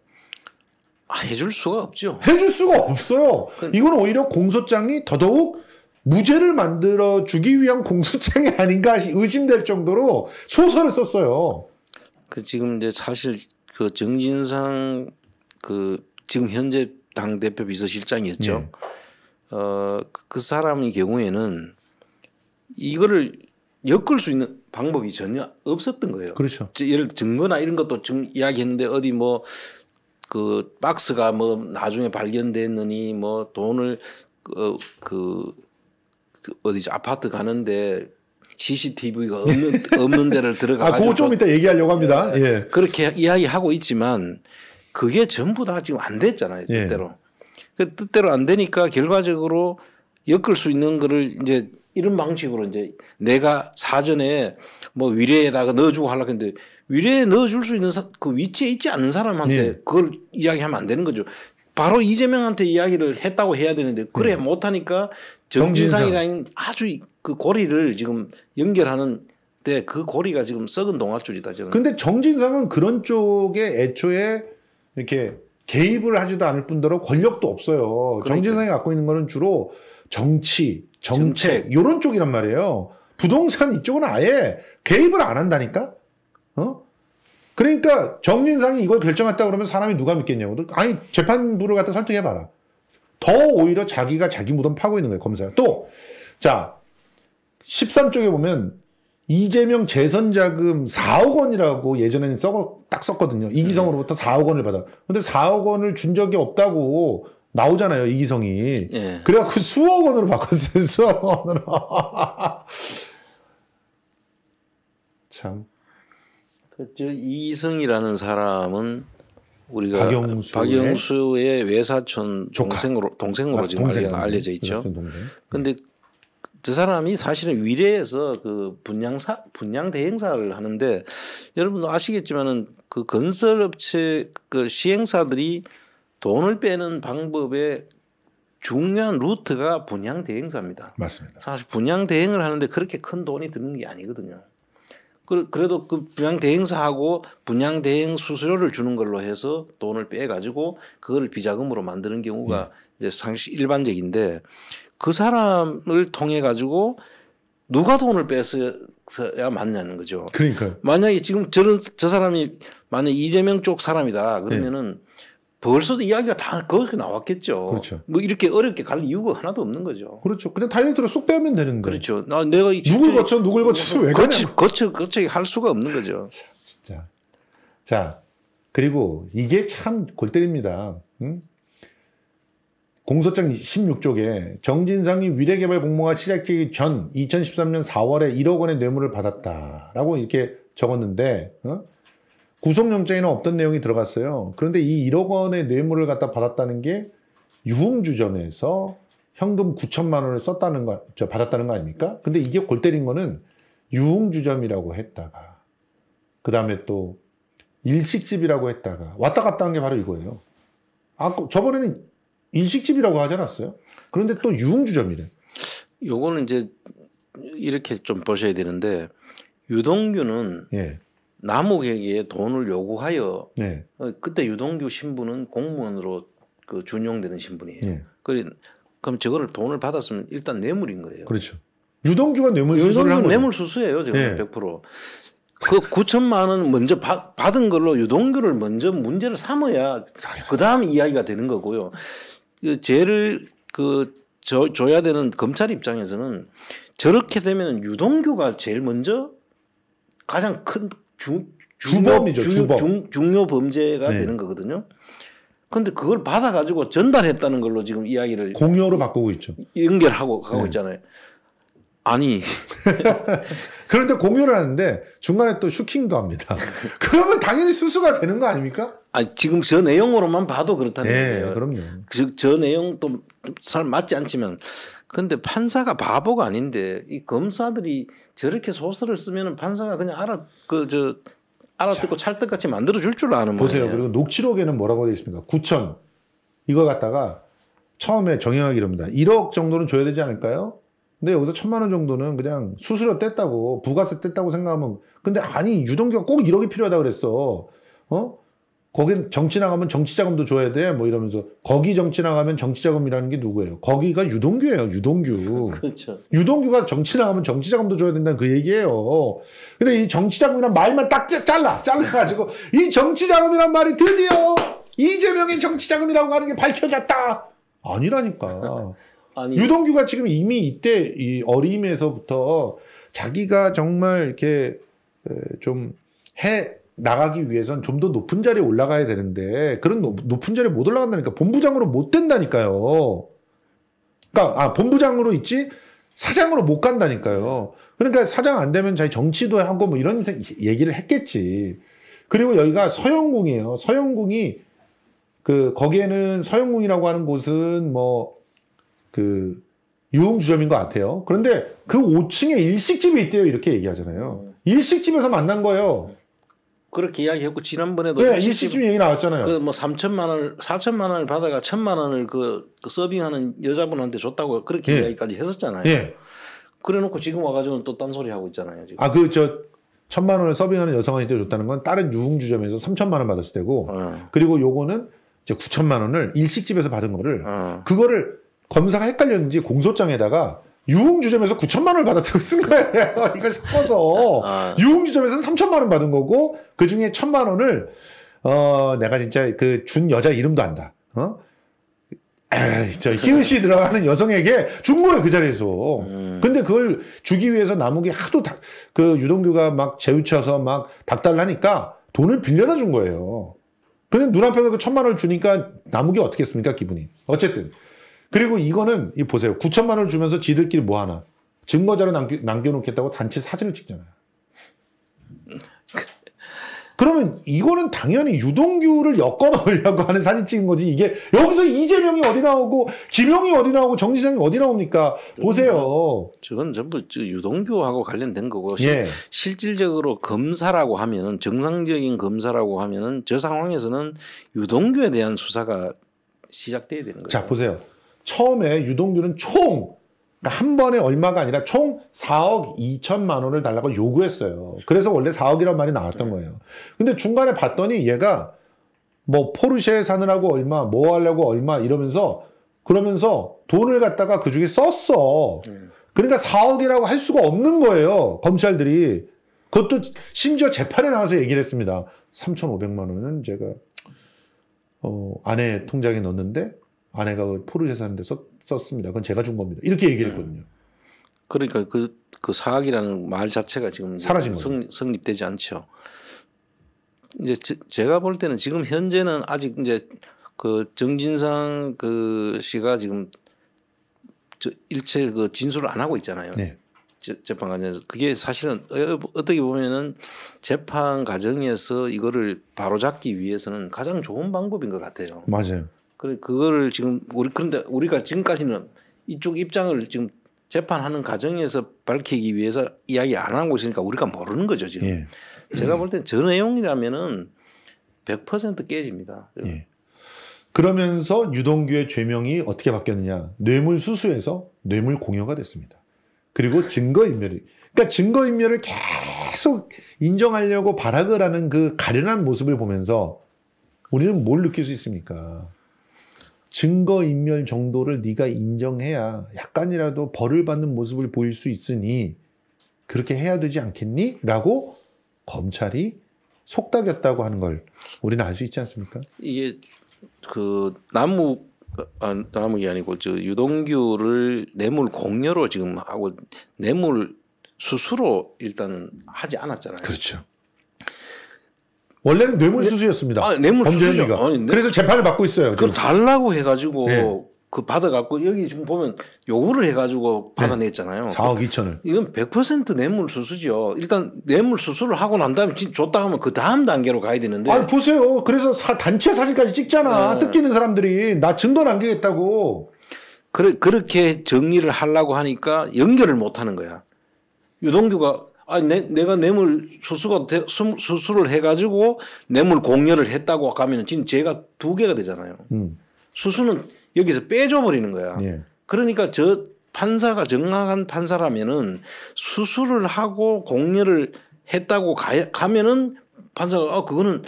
아, 해줄 수가 없죠. 해줄 수가 없어요. 이건 오히려 공소장이 더더욱 무죄를 만들어 주기 위한 공소장이 아닌가 의심될 정도로 소설을 썼어요. 그 지금 이제 사실 그 정진상 그 지금 현재 당 대표 비서실장이었죠. 네. 어그 사람의 경우에는 이거를 엮을 수 있는 방법이 전혀 없었던 거예요. 그렇죠. 예를 증거나 이런 것도 지 이야기했는데 어디 뭐 그 박스가 뭐 나중에 발견됐느니 뭐 돈을 그, 어, 그, 그 어디죠 아파트 가는데 CCTV가 없는 <laughs> 없는 데를 들어가. 아, 그거 좀 이따 얘기하려고 합니다. 예, 예. 그렇게 이야기하고 있지만 그게 전부 다 지금 안 됐잖아요. 예. 뜻대로. 예. 그 뜻대로 안 되니까 결과적으로 엮을 수 있는 거를 이제 이런 방식으로 이제 내가 사전에 뭐 위례에다가 넣어주고 하려고 했는데 위례에 넣어줄 수 있는 사, 그 위치에 있지 않은 사람한테 네. 그걸 이야기하면 안 되는 거죠. 바로 이재명한테 이야기를 했다고 해야 되는데 그래 네. 못하니까 정진상이라는 아주 그 고리를 지금 연결하는 때그 고리가 지금 썩은 동아줄이다 저는. 근데 정진상은 그런 쪽에 애초에 이렇게 개입을 하지도 않을 뿐더러 권력도 없어요. 그러니까. 정진상이 갖고 있는 거는 주로 정치, 정책, 정책 요런 쪽이란 말이에요. 부동산 이쪽은 아예 개입을 안 한다니까. 어? 그러니까 정진상이 이걸 결정했다 그러면 사람이 누가 믿겠냐고. 아니 재판부를 갖다 설득해 봐라. 더 오히려 자기가 자기 무덤 파고 있는 거예요 검사. 또자 13쪽에 보면 이재명 재선 자금 4억 원이라고 예전에는 썩어 딱 썼거든요. 이기성으로부터 4억 원을 받아. 근데 4억 원을 준 적이 없다고 나오잖아요 이기성이. 예. 그래갖고 수억 원으로 바꿨어요 <laughs> 수억 원으로. 참. 그저 이기성이라는 사람은 우리가 박영수의, 박영수의 외사촌 동생으로 동생으로 아, 지금 동생, 알려, 져 있죠. 그데저 사람이 사실은 위례에서 그 분양사 분양 대행사를 하는데 여러분도 아시겠지만은 그 건설업체 그 시행사들이 돈을 빼는 방법의 중요한 루트가 분양 대행사입니다. 맞습니다. 사실 분양 대행을 하는데 그렇게 큰 돈이 드는 게 아니거든요. 그래도 그 분양 대행사하고 분양 대행 수수료를 주는 걸로 해서 돈을 빼 가지고 그걸 비자금으로 만드는 경우가 네. 이제 상식 일반적인데 그 사람을 통해 가지고 누가 돈을 뺏어야 맞냐는 거죠. 그러니까 만약에 지금 저런 저 사람이 만약 이재명 쪽 사람이다 그러면은 네. 벌써도 이야기가 다 거기서 나왔겠죠. 그렇죠. 뭐 이렇게 어렵게 갈 이유가 하나도 없는 거죠. 그렇죠. 그냥 타이렉트로쏙 빼면 되는 거예요. 그렇죠. 나 내가 누굴 거쳐 누굴 거쳐서 왜거쳐 거쳐 거쳐 할 수가 없는 거죠. 참, <laughs> 진짜. 자 그리고 이게 참 골때립니다. 응? 공소장 16쪽에 정진상이 위례개발 공모가 시작되기 전 2013년 4월에 1억 원의 뇌물을 받았다라고 이렇게 적었는데 어? 구속영장에는 없던 내용이 들어갔어요. 그런데 이 1억 원의 뇌물을 갖다 받았다는 게 유흥주점에서 현금 9천만 원을 썼다는 거, 저 받았다는 거 아닙니까? 근데 이게 골 때린 거는 유흥주점이라고 했다가, 그 다음에 또 일식집이라고 했다가, 왔다 갔다 한 게 바로 이거예요. 아, 그 저번에는 일식집이라고 하지 않았어요? 그런데 또 유흥주점이래. 요거는 이제 이렇게 좀 보셔야 되는데, 유동규는 예. 남욱에게 돈을 요구하여 네. 어, 그때 유동규 신분은 공무원으로 그 준용되는 신분이에요. 네. 그래, 그럼 저거를 돈을 받았으면 일단 뇌물인 거예요. 그렇죠. 유동규가 뇌물 수수를 한 뇌물 수수예요, 지금 네. 100%. 그 9천만 원 먼저 받, 받은 걸로 유동규를 먼저 문제를 삼어야 그 다음 이야기가 되는 거고요. 그 죄를 그 저, 줘야 되는 검찰 입장에서는 저렇게 되면 유동규가 제일 먼저 가장 큰 중, 요 주범이죠. 중, 주범. 중, 중요 범죄가 네. 되는 거거든요. 그런데 그걸 받아 가지고 전달했다는 걸로 지금 이야기를 공유로 바꾸고 있죠. 연결하고 가고 네. 있잖아요. 아니. <laughs> 그런데 공유를 하는데 중간에 또 슈킹도 합니다. <laughs> 그러면 당연히 수수가 되는 거 아닙니까? 아 지금 저 내용으로만 봐도 그렇다는 네, 거예요. 그럼요. 저, 저 내용 도잘 맞지 않지만 근데 판사가 바보가 아닌데 이 검사들이 저렇게 소설을 쓰면은 판사가 그냥 알아 그 저 알아듣고 찰떡같이 만들어 줄줄 아는 보세요. 모양이에요. 그리고 녹취록에는 뭐라고 되어 있습니까? 9천 이거 갖다가 처음에 정형하 이럽니다. 1억 정도는 줘야 되지 않을까요? 근데 여기서 천만 원 정도는 그냥 수수료 뗐다고 부가세 뗐다고 생각하면 근데 아니 유동규가 꼭 1억이 필요하다 그랬어. 어? 거긴 정치 나가면 정치 자금도 줘야 돼. 뭐 이러면서 거기 정치 나가면 정치 자금이라는 게 누구예요? 거기가 유동규예요. 유동규. <laughs> 그렇죠. 유동규가 정치 나가면 정치 자금도 줘야 된다는 그 얘기예요. 근데 이 정치 자금이란 말만 딱 잘라. 잘라 가지고 이 정치 자금이란 말이 드디어 이재명의 정치 자금이라고 하는 게 밝혀졌다. 아니라니까. <laughs> 아니. 유동규가 지금 이미 이때 이 어림에서부터 자기가 정말 이렇게 좀 해, 나가기 위해선 좀 더 높은 자리에 올라가야 되는데 그런 높은 자리에 못 올라간다니까 본부장으로 못 된다니까요. 그러니까 아 본부장으로 있지 사장으로 못 간다니까요. 그러니까 사장 안 되면 자기 정치도 하고 뭐 이런 얘기를 했겠지. 그리고 여기가 서영궁이에요. 서영궁이 그 거기에는 서영궁이라고 하는 곳은 뭐 그 유흥주점인 것 같아요. 그런데 그 5층에 일식집이 있대요. 이렇게 얘기하잖아요. 일식집에서 만난 거예요. 그렇게 이야기했고 지난번에도 네, 일시집 얘기 나왔잖아요. 그뭐 3천만 원을 4천만 원을 받아가 1천만 원을 그, 그 서빙하는 여자분한테 줬다고 그렇게 예. 이야기까지 했었잖아요. 예. 그래놓고 지금 와가지고 는또 딴소리 하고 있잖아요. 지금. 아, 그, 저, 1 천만 원을 서빙하는 여성한테 줬다는 건 다른 유흥주점에서 3천만 원 받았을 때고, 어. 그리고 요거는 이제 9천만 원을 일식집에서 받은 거를, 어. 그거를 검사가 헷갈렸는지 공소장에다가 유흥주점에서 9천만 원을 받았다고 쓴 거예요. <laughs> 이걸 섞어서 아. 유흥주점에서는 3천만 원 받은 거고 그 중에 천만 원을 어 내가 진짜 그 준 여자 이름도 안다. 어? 에이, 저 희은씨 <laughs> 들어가는 여성에게 준 거예요 그 자리에서. 음. 근데 그걸 주기 위해서 나무게 하도 다, 그 유동규가 막 재우쳐서 막닥달라니까 돈을 빌려다 준 거예요. 근데 눈앞에서 그 천만 원을 주니까 나무게 어떻겠습니까 기분이. 어쨌든 그리고 이거는 이 보세요. 9천만 원을 주면서 지들끼리 뭐 하나. 증거자료 남겨, 남겨놓겠다고 단체 사진을 찍잖아요. 그러면 이거는 당연히 유동규를 엮어 넣으려고 하는 사진 찍은 거지. 이게 여기서 이재명이 어디 나오고 김용이 어디 나오고 정지상이 어디 나옵니까? 보세요. 저건 전부 유동규하고 관련된 거고 예. 실질적으로 검사라고 하면은 정상적인 검사라고 하면은 저 상황에서는 유동규에 대한 수사가 시작돼야 되는 거죠. 자 보세요. 처음에 유동규는 총, 그러니까 한 번에 얼마가 아니라 총 4억 2천만 원을 달라고 요구했어요. 그래서 원래 4억이란 말이 나왔던 네. 거예요. 근데 중간에 봤더니 얘가 뭐 포르쉐 사느라고 얼마, 뭐 하려고 얼마 이러면서 그러면서 돈을 갖다가 그 중에 썼어. 네. 그러니까 4억이라고 할 수가 없는 거예요. 검찰들이. 그것도 심지어 재판에 나와서 얘기를 했습니다. 3,500만 원은 제가 어, 아내 통장에 넣었는데 아내가 포르쉐 사는데 썼, 습니다 그건 제가 준 겁니다. 이렇게 얘기를 했거든요. 그러니까 그, 그사악이라는말 자체가 지금 사라진 성, 성립되지 않죠. 이제 제, 제가 볼 때는 지금 현재는 아직 이제 그 정진상 그 씨가 지금 저 일체 그 진술을 안 하고 있잖아요. 네. 재판 관정에서 그게 사실은 어, 어떻게 보면은 재판 과정에서 이거를 바로잡기 위해서는 가장 좋은 방법인 것 같아요. 맞아요. 그 그거를 지금 우리 그런데 우리가 지금까지는 이쪽 입장을 지금 재판하는 과정에서 밝히기 위해서 이야기 안 하고 있으니까 우리가 모르는 거죠 지금. 예. 제가 볼땐저 내용이라면은 100% 깨집니다. 예. 그러면서 유동규의 죄명이 어떻게 바뀌었느냐? 뇌물 수수에서 뇌물 공여가 됐습니다. 그리고 증거 인멸이 그러니까 증거 인멸을 계속 인정하려고 발악을 하는 그 가련한 모습을 보면서 우리는 뭘 느낄 수 있습니까? 증거인멸 정도를 네가 인정해야 약간이라도 벌을 받는 모습을 보일 수 있으니 그렇게 해야 되지 않겠니? 라고 검찰이 속닥였다고 하는 걸 우리는 알 수 있지 않습니까? 이게 그 나무 아, 나무이 아니고 저 유동규를 뇌물 공여로 지금 하고 뇌물 수수로 일단 하지 않았잖아요. 그렇죠. 원래는 뇌물수수였습니다. 네. 아, 뇌물수수죠. 그래서 재판을 받고 있어요. 그걸 지금. 달라고 해가지고 네. 그 받아갖고 여기 지금 보면 요구를 해가지고 받아냈잖아요. 네. 4억 2천을. 이건 100% 뇌물수수죠. 일단 뇌물수수를 하고 난 다음에 줬다 하면 그 다음 단계로 가야 되는데. 아 보세요. 그래서 사, 단체 사진까지 찍잖아. 네. 뜯기는 사람들이. 나 증거 남기겠다고. 그래, 그렇게 정리를 하려고 하니까 연결을 못 하는 거야. 유동규가 아니 내, 내가 뇌물 수수가 되, 수, 수를 해가지고 뇌물 공여를 했다고 하면은 지금 죄가 두 개가 되잖아요. 음. 수수는 여기서 빼줘 버리는 거야. 예. 그러니까 저 판사가 정확한 판사라면은 수술을 하고 공여를 했다고 가, 가면은 판사가 아 그거는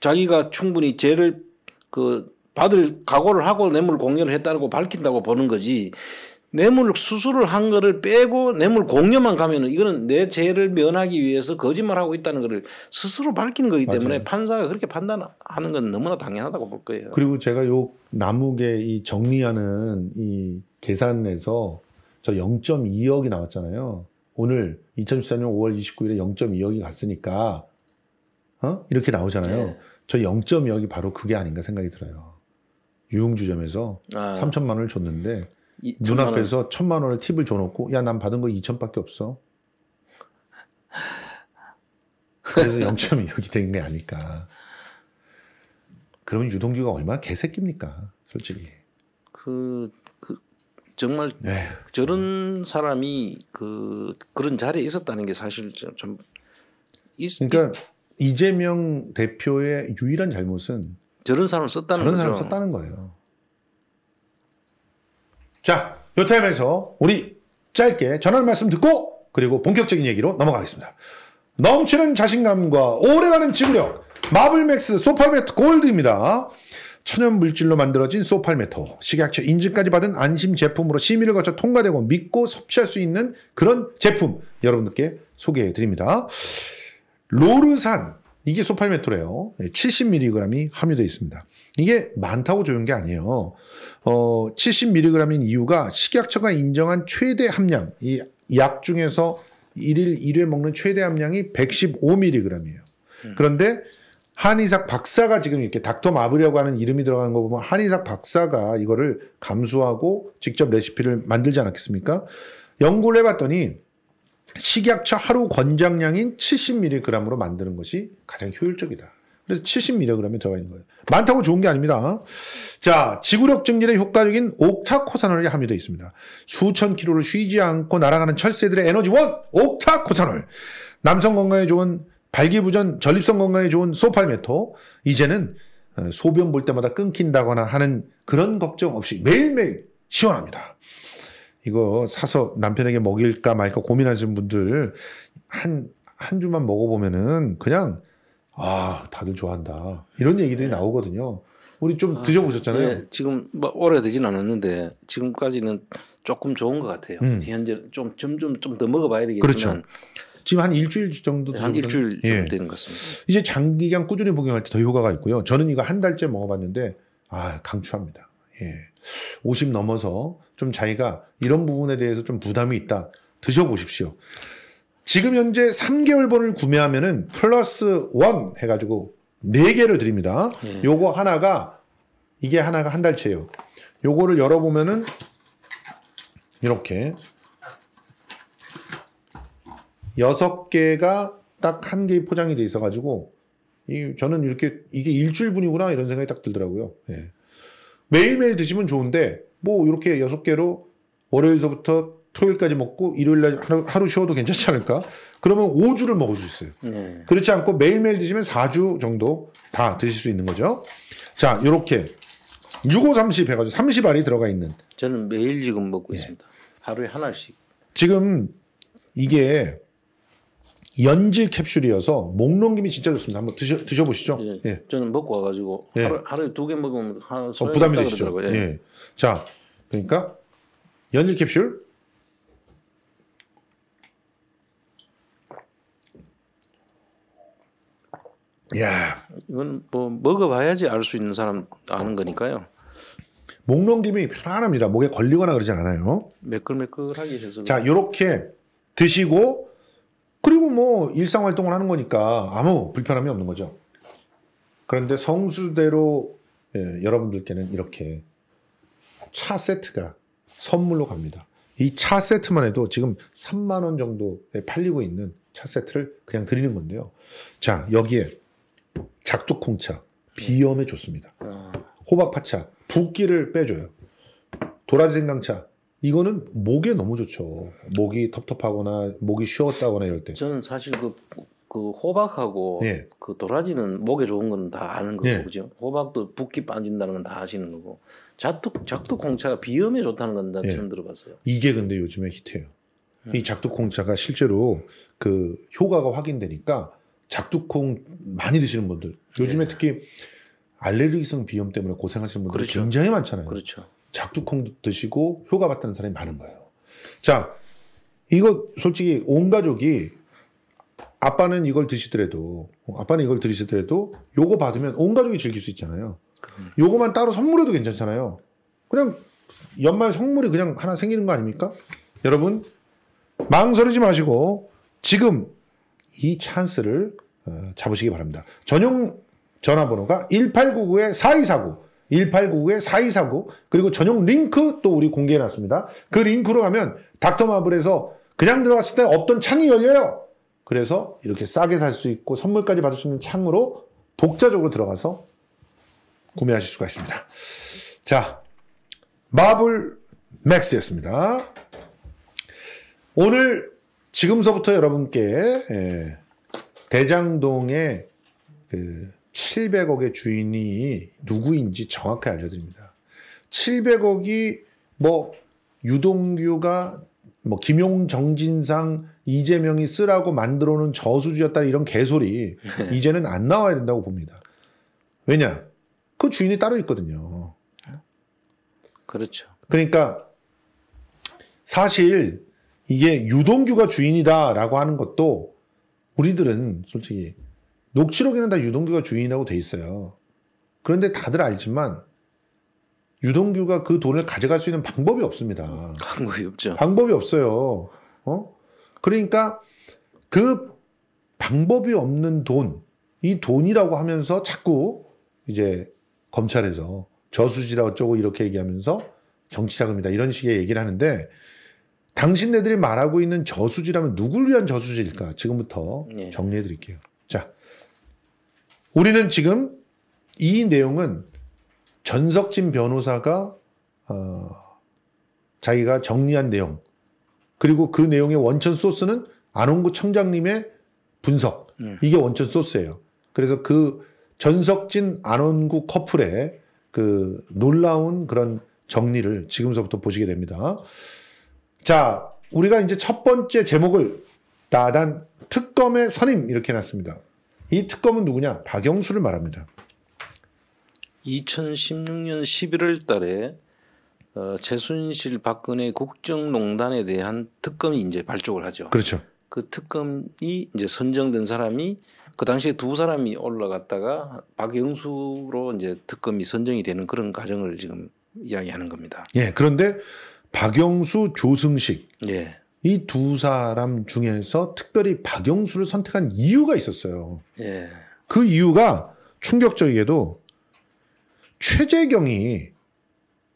자기가 충분히 죄를 그 받을 각오를 하고 뇌물 공여를 했다고 밝힌다고 보는 거지 뇌물 수술을한 거를 빼고 뇌물 공여만 가면은 이거는 내 죄를 면하기 위해서 거짓말하고 있다는 거를 스스로 밝히는 거기 때문에 맞아요. 판사가 그렇게 판단하는 건 너무나 당연하다고 볼 거예요. 그리고 제가 요 나무계 이 정리하는 이 계산에서 저 0.2억이 나왔잖아요. 오늘 2014년 5월 29일에 0.2억이 갔으니까 어? 이렇게 나오잖아요. 네. 저 0.2억이 바로 그게 아닌가 생각이 들어요. 유흥주점에서 아. 3천만 원을 줬는데 눈앞에서 원. 천만 원을 팁을 줘놓고 야 난 받은 거 2천밖에 없어. 그래서 영 0.26이 된게 아닐까. 그러면 유동규가 얼마나 개새끼입니까, 솔직히. 그, 그 정말 네. 저런 네. 사람이 그 그런 자리에 있었다는 게 사실 좀. 있, 그러니까 이, 이재명 대표의 유일한 잘못은 저런 사람을 썼다는 저런 사람 썼다는 거예요. 자, 요 타임에서 우리 짧게 전화는 말씀 듣고 그리고 본격적인 얘기로 넘어가겠습니다. 넘치는 자신감과 오래가는 지구력 마블맥스 소팔메트 골드입니다. 천연 물질로 만들어진 소팔메토 식약처 인증까지 받은 안심 제품으로 심의를 거쳐 통과되고 믿고 섭취할 수 있는 그런 제품 여러분들께 소개해 드립니다. 로르산 이게 소팔메토래요. 70mg이 함유되어 있습니다. 이게 많다고 좋은 게 아니에요. 어, 70mg인 이유가 식약처가 인정한 최대 함량, 이 약 중에서 일일일회 먹는 최대 함량이 115mg이에요. 음. 그런데 한의사 박사가 지금 이렇게 닥터 마블이라고 하는 이름이 들어가는 거 보면 한의사 박사가 이거를 감수하고 직접 레시피를 만들지 않았겠습니까? 연구를 해봤더니 식약처 하루 권장량인 70mg으로 만드는 것이 가장 효율적이다. 그래서 70mg이 들어가 있는 거예요. 많다고 좋은 게 아닙니다. 자, 지구력 증진에 효과적인 옥타코산놀이 함유되어 있습니다. 수천 킬로를 쉬지 않고 날아가는 철새들의 에너지원 옥타코산놀 남성 건강에 좋은 발기부전, 전립선 건강에 좋은 소팔메토. 이제는 어, 소변 볼 때마다 끊긴다거나 하는 그런 걱정 없이 매일매일 시원합니다. 이거 사서 남편에게 먹일까 말까 고민하시는 분들 한, 한 주만 먹어보면은 그냥 아, 다들 좋아한다. 이런 얘기들이 네. 나오거든요. 우리 좀 아, 드셔보셨잖아요. 네, 지금 뭐 오래되진 않았는데 지금까지는 조금 좋은 것 같아요. 음. 현재 좀 점점 좀 더 먹어봐야 되겠지만 그렇죠. 지금 한 일주일 정도 네, 한 일주일 예. 되는 것 같습니다. 이제 장기간 꾸준히 복용할 때 더 효과가 있고요. 저는 이거 한 달째 먹어봤는데 아 강추합니다. 예. 50 넘어서 좀 자기가 이런 부분에 대해서 좀 부담이 있다 드셔보십시오. 지금 현재 3개월본을 구매하면은 플러스 1 해가지고 4개를 드립니다. 예. 요거 하나가 이게 하나가 한달치에요 요거를 열어보면은 이렇게 6 개가 딱 한 개의 포장이 돼 있어가지고 이 저는 이렇게 이게 일주일분이구나 이런 생각이 딱 들더라고요. 예. 매일매일 드시면 좋은데 뭐 이렇게 6 개로 월요일서부터 토요일까지 먹고 일요일날 하루, 하루 쉬어도 괜찮지 않을까? 그러면 5주를 먹을 수 있어요. 네. 그렇지 않고 매일매일 드시면 4주 정도 다 드실 수 있는 거죠. 자, 요렇게 6530 해가지고 30알이 들어가 있는. 저는 매일 지금 먹고 네. 있습니다. 하루에 하나씩. 지금 이게 연질 캡슐이어서 목넘김이 진짜 좋습니다. 한번 드셔, 드셔보시죠. 예, 예. 저는 먹고 와가지고 예. 하루, 에두 개 먹으면 한 어, 부담이 되시죠. 예. 예. 자, 그러니까 연질 캡슐 야 이건 뭐 먹어봐야지 알 수 있는 사람 아는 거니까요. 목넘김이 편안합니다. 목에 걸리거나 그러진 않아요. 매끌매끌하게 해서. 자, 요렇게 드시고 그리고 뭐 일상 활동을 하는 거니까 아무 불편함이 없는 거죠. 그런데 성수대로 예, 여러분들께는 이렇게 차 세트가 선물로 갑니다. 이 차 세트만 해도 지금 3만 원 정도에 팔리고 있는 차 세트를 그냥 드리는 건데요. 자, 여기에 작두콩차, 네. 비염에 좋습니다. 아. 호박파차, 붓기를 빼줘요. 도라지생강차, 이거는 목에 너무 좋죠. 목이 텁텁하거나 목이 쉬웠다거나 이럴 때. 저는 사실 그, 그 호박하고 예. 그 도라지는 목에 좋은 건 다 아는 거고 예. 그죠. 호박도 붓기 빠진다는 건 다 아시는 거고 작두 작두콩차가 비염에 좋다는 건다 예. 처음 들어봤어요. 이게 근데 요즘에 히트해요. 이 예. 작두콩차가 실제로 그 효과가 확인되니까 작두콩 많이 드시는 분들 요즘에 예. 특히 알레르기성 비염 때문에 고생하시는 분들 그렇죠. 굉장히 많잖아요. 그렇죠. 작두콩 드시고 효과 봤다는 사람이 많은 거예요. 자, 이거 솔직히 온 가족이 아빠는 이걸 드시더라도 아빠는 이걸 드시더라도 요거 받으면 온 가족이 즐길 수 있잖아요. 요거만 따로 선물해도 괜찮잖아요. 그냥 연말 선물이 그냥 하나 생기는 거 아닙니까? 여러분 망설이지 마시고 지금 이 찬스를 어, 잡으시기 바랍니다. 전용 전화번호가 1899-4249, 1899-4249, 그리고 전용 링크 또 우리 공개해놨습니다. 그 링크로 가면 닥터마블에서 그냥 들어갔을 때 없던 창이 열려요. 그래서 이렇게 싸게 살 수 있고 선물까지 받을 수 있는 창으로 독자적으로 들어가서 구매하실 수가 있습니다. 자, 마블 맥스였습니다. 오늘 지금서부터 여러분께 예, 대장동의 그 700억의 주인이 누구인지 정확히 알려드립니다. 700억이 뭐 유동규가 뭐 김용 정진상 이재명이 쓰라고 만들어 놓은 저수지였다 이런 개소리 네. 이제는 안 나와야 된다고 봅니다. 왜냐? 그 주인이 따로 있거든요. 그렇죠. 그러니까 사실 이게 유동규가 주인이다라고 하는 것도 우리들은 솔직히 녹취록에는 다 유동규가 주인이라고 돼 있어요. 그런데 다들 알지만 유동규가 그 돈을 가져갈 수 있는 방법이 없습니다. 방법이 없죠. 방법이 없어요. 어? 그러니까 그 방법이 없는 돈, 이 돈이라고 하면서 자꾸 이제 검찰에서 저수지다 어쩌고 이렇게 얘기하면서 정치자금이다 이런 식의 얘기를 하는데 당신네들이 말하고 있는 저수지라면 누굴 위한 저수지일까? 지금부터 네. 예. 정리해 드릴게요. 자, 우리는 지금 이 내용은 전석진 변호사가 어, 자기가 정리한 내용 그리고 그 내용의 원천 소스는 안홍구 청장님의 분석 네. 이게 원천 소스예요. 그래서 그 전석진 안원구 커플의 그 놀라운 그런 정리를 지금서부터 보시게 됩니다. 자, 우리가 이제 첫 번째 제목을 나단 특검의 선임 이렇게 놨습니다이 특검은 누구냐? 박영수를 말합니다. 2016년 11월 달에 어, 최순실 박근혜 국정농단에 대한 특검이 이제 발족을 하죠. 그렇죠. 그 특검이 이제 선정된 사람이 그 당시에 두 사람이 올라갔다가 박영수로 이제 특검이 선정이 되는 그런 과정을 지금 이야기하는 겁니다. 예. 그런데 박영수, 조승식 예. 이 두 사람 중에서 특별히 박영수를 선택한 이유가 있었어요. 예. 그 이유가 충격적이게도 최재경이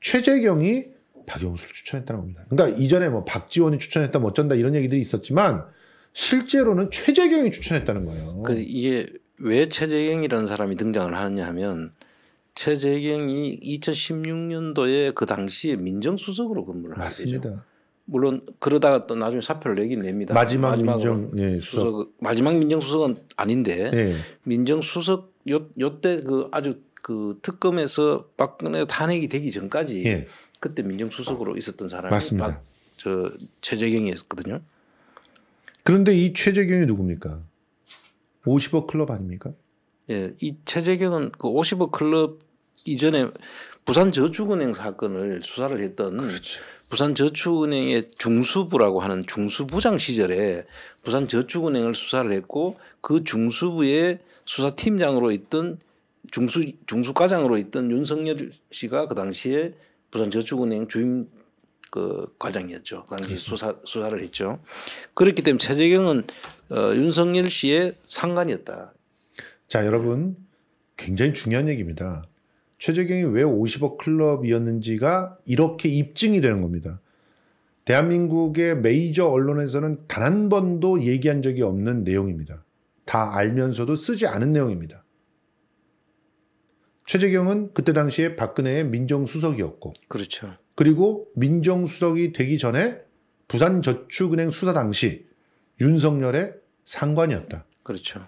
최재경이 박영수를 추천했다는 겁니다. 그러니까 이전에 뭐 박지원이 추천했다, 뭐 어쩐다 이런 얘기들이 있었지만 실제로는 최재경이 추천했다는 거예요. 그 이게 왜 최재경이라는 사람이 등장을 하느냐 하면 최재경이 2016년도에 그 당시에 민정수석으로 근무를 하게 맞습니다. 되죠. 물론 그러다가 또 나중에 사표를 내긴 냅니다. 마지막 민정 예, 수석 마지막 민정수석은 아닌데 예. 민정수석 요 요때 그 아주 그 특검에서 박근혜 탄핵이 되기 전까지 예. 그때 민정수석으로 있었던 사람이 맞습니다. 박, 저 최재경이었거든요. 그런데 이 최재경이 누굽니까? 50억 클럽 아닙니까? 예, 이 최재경은 그 50억 클럽 이전에 부산 저축은행 사건을 수사를 했던 그렇죠. 부산 저축은행의 중수부라고 하는 중수부장 시절에 부산 저축은행을 수사를 했고 그 중수부의 수사팀장으로 있던 중수 중수과장으로 있던 윤석열 씨가 그 당시에 부산 저축은행 주임 그 과장이었죠. 그 당시 수사 수사를 했죠. 그렇기 때문에 최재경은 어, 윤석열 씨의 상관이었다. 자, 여러분. 굉장히 중요한 얘기입니다. 최재경이 왜 50억 클럽이었는지가 이렇게 입증이 되는 겁니다. 대한민국의 메이저 언론에서는 단 한 번도 얘기한 적이 없는 내용입니다. 다 알면서도 쓰지 않은 내용입니다. 최재경은 그때 당시에 박근혜의 민정수석이었고. 그렇죠. 그리고 민정수석이 되기 전에 부산저축은행 수사 당시 윤석열의 상관이었다. 그렇죠.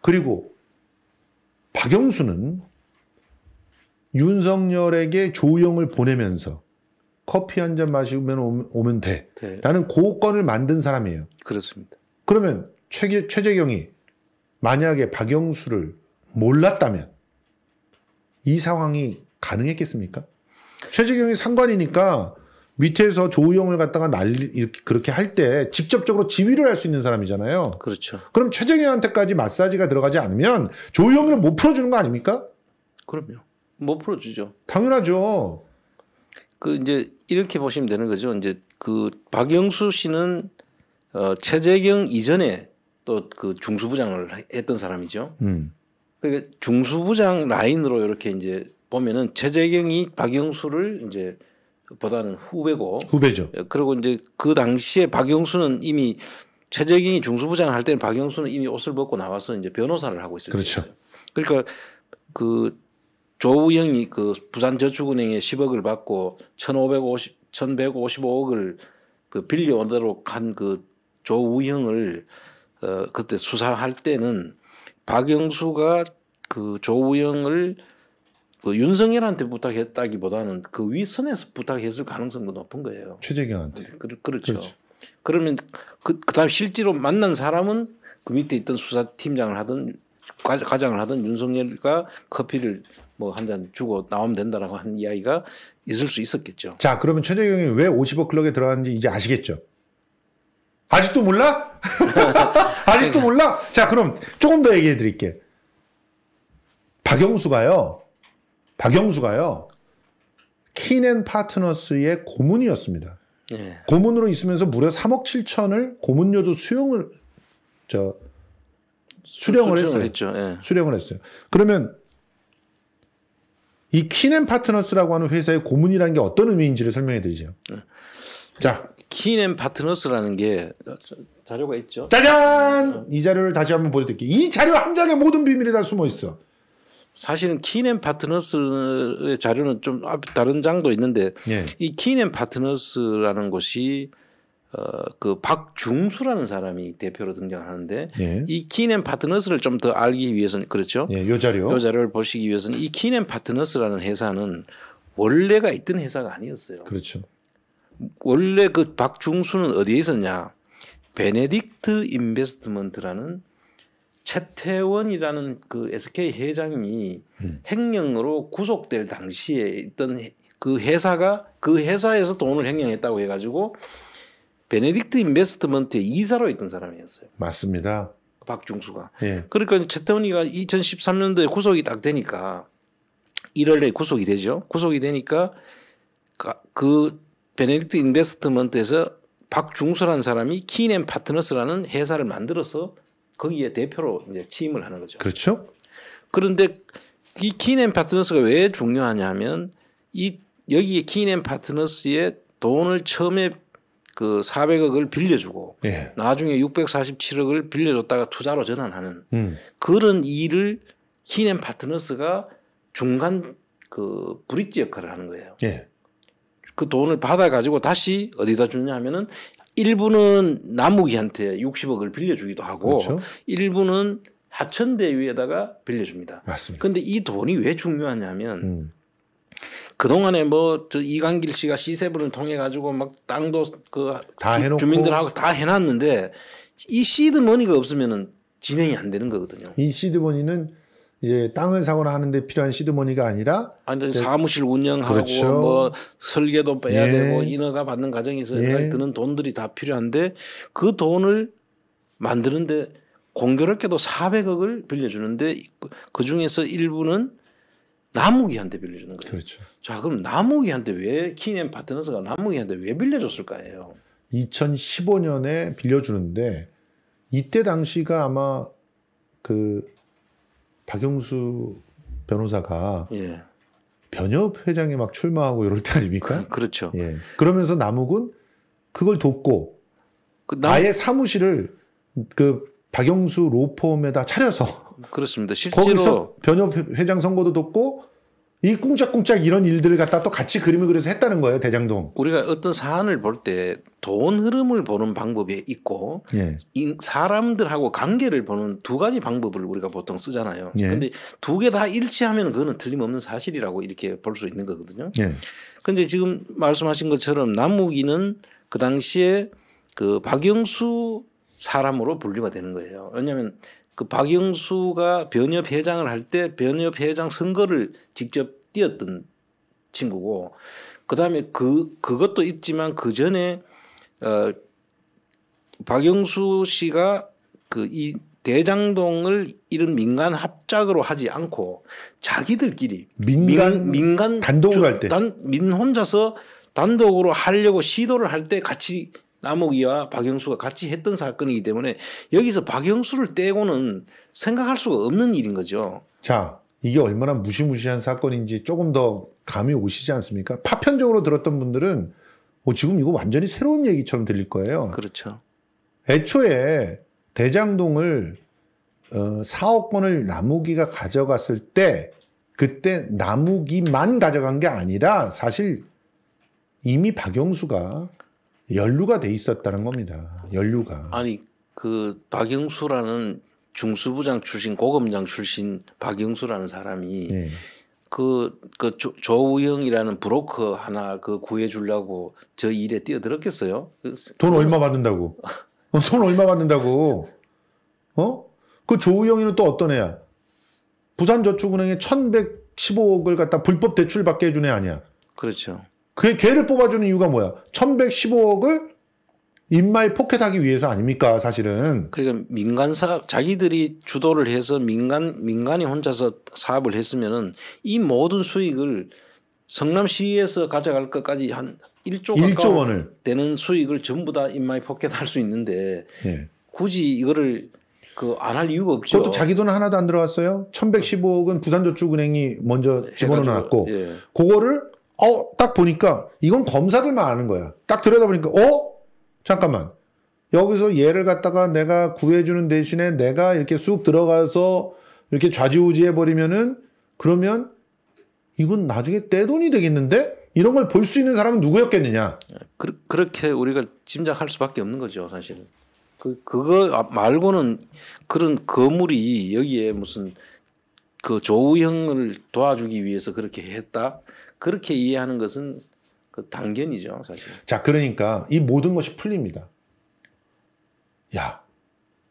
그리고 박영수는 윤석열에게 조영을 보내면서 커피 한 잔 마시면 오면, 돼. 네. 라는 고건을 만든 사람이에요. 그렇습니다. 그러면 최, 최재경이 만약에 박영수를 몰랐다면 이 상황이 가능했겠습니까? 최재경이 상관이니까 밑에서 조우영을 갖다가 난리 이렇게 그렇게 할 때 직접적으로 지휘를 할 수 있는 사람이잖아요. 그렇죠. 그럼 최정현한테까지 마사지가 들어가지 않으면 조우영이못 풀어주는 거 아닙니까? 그럼요. 못 풀어주죠. 당연하죠. 그 이제 이렇게 보시면 되는 거죠. 이제 그 박영수 씨는 어 최재경 이전에 또 그 중수부장을 했던 사람이죠. 음. 그러니까 중수부장 라인으로 이렇게 이제 보면은 최재경이 박영수를 이제 보다는 후배고 후배죠. 예, 그리고 이제 그 당시에 박영수는 이미 최재경이 중수부장을 할 때는 박영수는 이미 옷을 벗고 나와서 이제 변호사를 하고 있었죠. 그렇죠. 그러니까 그 조우영이 그 부산저축은행에 10억을 받고 1,550 1,155억을 그빌려온도록한그 조우영을 어 그때 수사할 때는 박영수가 그 조우영을 그 윤석열한테 부탁했다기보다는 그 위선에서 부탁했을 가능성도 높은 거예요. 최재경한테. 그, 렇죠 그렇죠. 그러면 그, 그 다음 실제로 만난 사람은 그 밑에 있던 수사팀장을 하던 과장을 하던 윤석열과 커피를 뭐 한 잔 주고 나오면 된다라고 하 이야기가 있을 수 있었겠죠. 자, 그러면 최재경이 왜 50억 클럽에 들어갔는지 이제 아시겠죠? 아직도 몰라? <laughs> 아직도 몰라? 자, 그럼 조금 더 얘기해 드릴게. 박영수가요. 박영수가요. 키넨 파트너스의 고문이었습니다. 예. 고문으로 있으면서 무려 3억 7천을 고문료도 수용을 저 수령을 했어요. 했죠. 예. 수령을 했어요. 그러면 이 키넨 파트너스라고 하는 회사의 고문이라는 게 어떤 의미인지를 설명해 드리죠. 예. 자, 키넨 파트너스라는 게 자료가 있죠. 짜잔! 이 자료를 다시 한번 보여드릴게요. 이 자료 한 장에 모든 비밀이 다 숨어 있어. 사실은 키넨 파트너스의 자료는 좀 아, 다른 장도 있는데 예. 이 키넨 파트너스라는 곳이 어그 박중수라는 사람이 대표로 등장하는데 예. 이 키넨 파트너스를 좀 더 알기 위해서는 그렇죠. 예, 요 자료. 요 자료를 보시기 위해서는 이 키넨 파트너스라는 회사는 원래가 있던 회사가 아니었어요. 그렇죠. 원래 그 박중수는 어디에 있었냐? 베네딕트 인베스트먼트라는 최태원이라는 그 SK 회장이 음. 횡령으로 구속될 당시에 있던 그 회사가 그 회사에서 돈을 횡령했다고 해가지고 베네딕트 인베스트먼트 의 이사로 있던 사람이었어요. 맞습니다. 박중수가. 예. 그러니까 최태원이가 2013년도에 구속이 딱 되니까 1월에 구속이 되죠. 구속이 되니까 그 베네딕트 인베스트먼트에서 박중수라는 사람이 키넨 파트너스라는 회사를 만들어서 거기에 대표로 이제 취임을 하는 거죠. 그렇죠. 그런데 이키넨 파트너스가 왜 중요하냐면 이 여기에 키넨 파트너스에 돈을 처음에 그 400억을 빌려주고 예. 나중에 647억을 빌려줬다가 투자로 전환하는 음. 그런 일을 키넨 파트너스가 중간 그 브릿지 역할을 하는 거예요. 예. 그 돈을 받아 가지고 다시 어디다 주냐 하면은 일부는 남욱이한테 60억을 빌려주기도 하고 그렇죠? 일부는 하천대위에다가 빌려줍니다. 맞습니다. 근데 이 돈이 왜 중요하냐면 음. 그동안에 뭐 저 이강길 씨가 시세분을 통해 가지고 막 땅도 그다 주, 주민들하고 다 해놨는데 이 시드머니가 없으면은 진행이 안 되는 거거든요. 이 시드머니는 이제 땅을 사거나 하는데 필요한 시드머니가 아니라 아니 사무실 운영하고 그렇죠. 뭐 설계도 빼야 예. 되고 인허가 받는 과정에서 예. 드는 돈들이 다 필요한데 그 돈을 만드는데 공교롭게도 400억을 빌려주는데 그 중에서 일부는 남욱이한테 빌려주는 거예요. 그렇죠. 자 그럼 남욱이한테 왜키넨 파트너스가 남욱이한테 왜 빌려줬을까요? 2015년에 빌려주는데 이때 당시가 아마 그 박영수 변호사가 예. 변협 회장이 막 출마하고 이럴 때 아닙니까? 그, 렇죠 예. 그러면서 남욱은 그걸 돕고 그 남... 아예 사무실을 그 박영수 로펌에다 차려서 그렇습니다. 실제로 거기서 변협 회장 선거도 돕고 이 꿍짝꿍짝 이런 일들을 갖다 또 같이 그림을 그려서 했다는 거예요 대장동. 우리가 어떤 사안을 볼 때 돈 흐름을 보는 방법이 있고 예. 사람들하고 관계를 보는 두 가지 방법을 우리가 보통 쓰잖아요. 그런데 예. 두개 다 일치하면 그거는 틀림없는 사실이라고 이렇게 볼 수 있는 거거든요. 그런데 예. 지금 말씀하신 것처럼 남욱이는 그 당시에 그 박영수 사람으로 분류가 되는 거예요. 왜냐하면 그 박영수가 변협 회장을 할 때 변협 회장 선거를 직접 뛰었던 친구고 그다음에 그 그것도 있지만 그 전에 어 박영수 씨가 그 이 대장동을 이런 민간 합작으로 하지 않고 자기들끼리 민간 민, 민간 단독으로 할 때 민 혼자서 단독으로 하려고 시도를 할 때 같이 남욱이와 박영수가 같이 했던 사건이기 때문에 여기서 박영수를 떼고는 생각할 수가 없는 일인 거죠. 자, 이게 얼마나 무시무시한 사건인지 조금 더 감이 오시지 않습니까? 파편적으로 들었던 분들은 뭐 지금 이거 완전히 새로운 얘기처럼 들릴 거예요. 그렇죠. 애초에 대장동을 어, 4억 건을 나무기가 가져갔을 때 그때 나무기만 가져간 게 아니라 사실 이미 박영수가 연루가 돼 있었다는 겁니다. 연루가. 아니 그 박영수라는 중수부장 출신 고검장 출신 박영수라는 사람이 예. 그, 그 조, 조우영이라는 브로커 하나 그 구해주려고 저 일에 뛰어들었겠어요? 그 돈 얼마 받는다고? <laughs> 어, 돈 얼마 받는다고? 어? 그 조우영이는 또 어떤 애야? 부산저축은행에 1115억을 갖다 불법 대출받게 해준 애 아니야? 그렇죠. 그 걔를 뽑아주는 이유가 뭐야? 1115억을 인마이 포켓하기 위해서 아닙니까 사실은 그러니까 민간 사업 자기들이 주도를 해서 민간 민간이 혼자서 사업을 했으면은 이 모든 수익을 성남시에서 가져갈 것까지 한 1조, 1조 원을 되는 수익을 전부 다 인마이 포켓 할 수 있는데 네. 굳이 이거를 그 안 할 이유가 없죠. 그것도 자기 돈 하나도 안 들어갔어요. 1115억은 부산저축은행이 먼저 네, 집어넣어 놨고 예. 그거를 어, 딱 보니까 이건 검사들만 아는 거야. 딱 들여다보니까 어? 잠깐만. 여기서 얘를 갖다가 내가 구해주는 대신에 내가 이렇게 쑥 들어가서 이렇게 좌지우지해 버리면은 그러면 이건 나중에 떼돈이 되겠는데? 이런 걸 볼 수 있는 사람은 누구였겠느냐? 그, 그렇게 우리가 짐작할 수밖에 없는 거죠, 사실은. 그 그거 말고는 그런 거물이 여기에 무슨 그 조우형을 도와주기 위해서 그렇게 했다. 그렇게 이해하는 것은 그 당견이죠, 사실. 자, 그러니까 이 모든 것이 풀립니다. 야,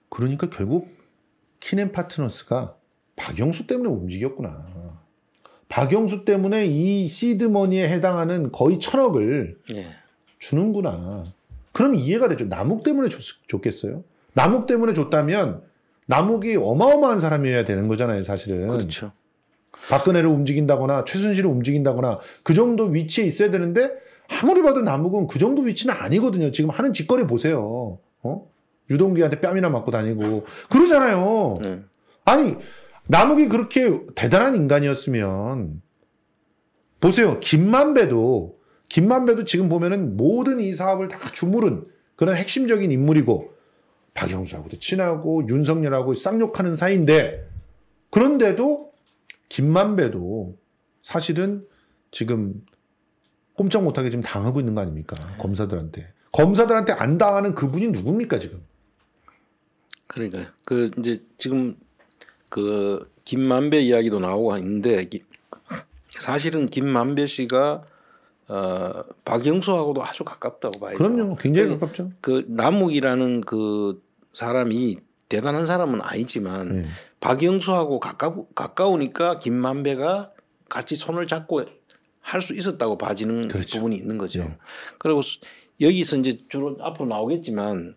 그러니까 결국 키넨 파트너스가 박영수 때문에 움직였구나. 박영수 때문에 이 시드머니에 해당하는 거의 천억을 예. 주는구나. 그럼 이해가 되죠. 남욱 때문에 좋, 줬겠어요? 남욱 때문에 줬다면 남욱이 어마어마한 사람이어야 되는 거잖아요, 사실은. 그렇죠. 박근혜를 움직인다거나 최순실을 움직인다거나 그 정도 위치에 있어야 되는데 아무리 봐도 남욱은 그 정도 위치는 아니거든요. 지금 하는 짓거리 보세요. 어? 유동규한테 뺨이나 맞고 다니고 그러잖아요. 네. 아니 남욱이 그렇게 대단한 인간이었으면 보세요. 김만배도 김만배도 지금 보면은 모든 이 사업을 다 주무른 그런 핵심적인 인물이고 박영수하고도 친하고 윤석열하고 쌍욕하는 사이인데 그런데도 김만배도 사실은 지금 꼼짝 못하게 지금 당하고 있는 거 아닙니까? 네. 검사들한테. 검사들한테 안 당하는 그분이 누굽니까 지금? 그러니까 그 이제 지금 그 김만배 이야기도 나오고 있는데 사실은 김만배 씨가 어, 박영수하고도 아주 가깝다고 봐야죠. 그럼요, 굉장히 그, 가깝죠. 그 남욱이라는 그 사람이 대단한 사람은 아니지만 네. 박영수하고 가까, 가까우니까 김만배가 같이 손을 잡고 할 수 있었다고 봐지는 그렇죠. 부분이 있는 거죠. 네. 그리고 여기서 이제 주로 앞으로 나오겠지만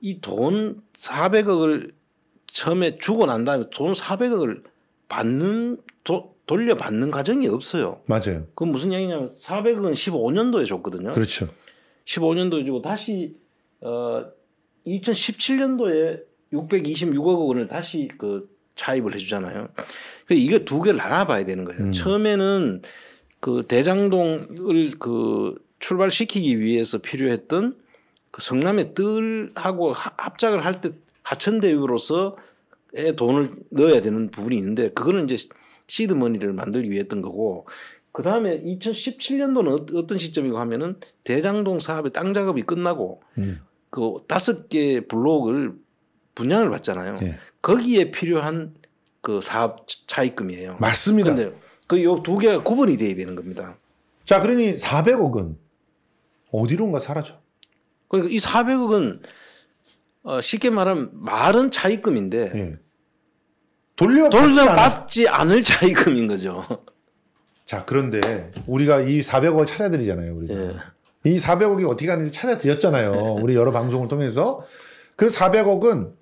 이 돈 400억을 처음에 주고 난 다음에 돈 400억을 받는 도, 돌려받는 과정이 없어요. 맞아요. 그건 무슨 얘기냐면 400억은 15년도에 줬거든요. 그렇죠. 15년도에 주고 다시 어 2017년도에 626억 원을 다시 그 차입을 해주잖아요. 그이게두 개를 나눠봐야 되는 거예요. 음. 처음에는 그 대장동을 그 출발시키기 위해서 필요했던 그 성남의 뜰하고 합작을 할 때 하천대유로서 돈을 넣어야 되는 부분이 있는데 그거는 이제 시드머니를 만들기 위해 했던 거고 그 다음에 2017년도는 어, 어떤 시점이고 하면은 대장동 사업의 땅 작업이 끝나고 음. 그 다섯 개 블록을 분양을 받잖아요. 예. 거기에 필요한 그 사업 차입금이에요. 맞습니다. 근데 그요 두 개가 구분이 돼야 되는 겁니다. 자, 그러니 400억은 어디론가 사라져. 그러니까 이 400억은 어, 쉽게 말하면 말은 차입금인데 예. 돌려 돌려받지 않을 차입금인 거죠. 자, 그런데 우리가 이 400억을 찾아드리잖아요, 우리가. 예. 이 400억이 어떻게 가는지 찾아드렸잖아요. 우리 여러 방송을 통해서. 그 400억은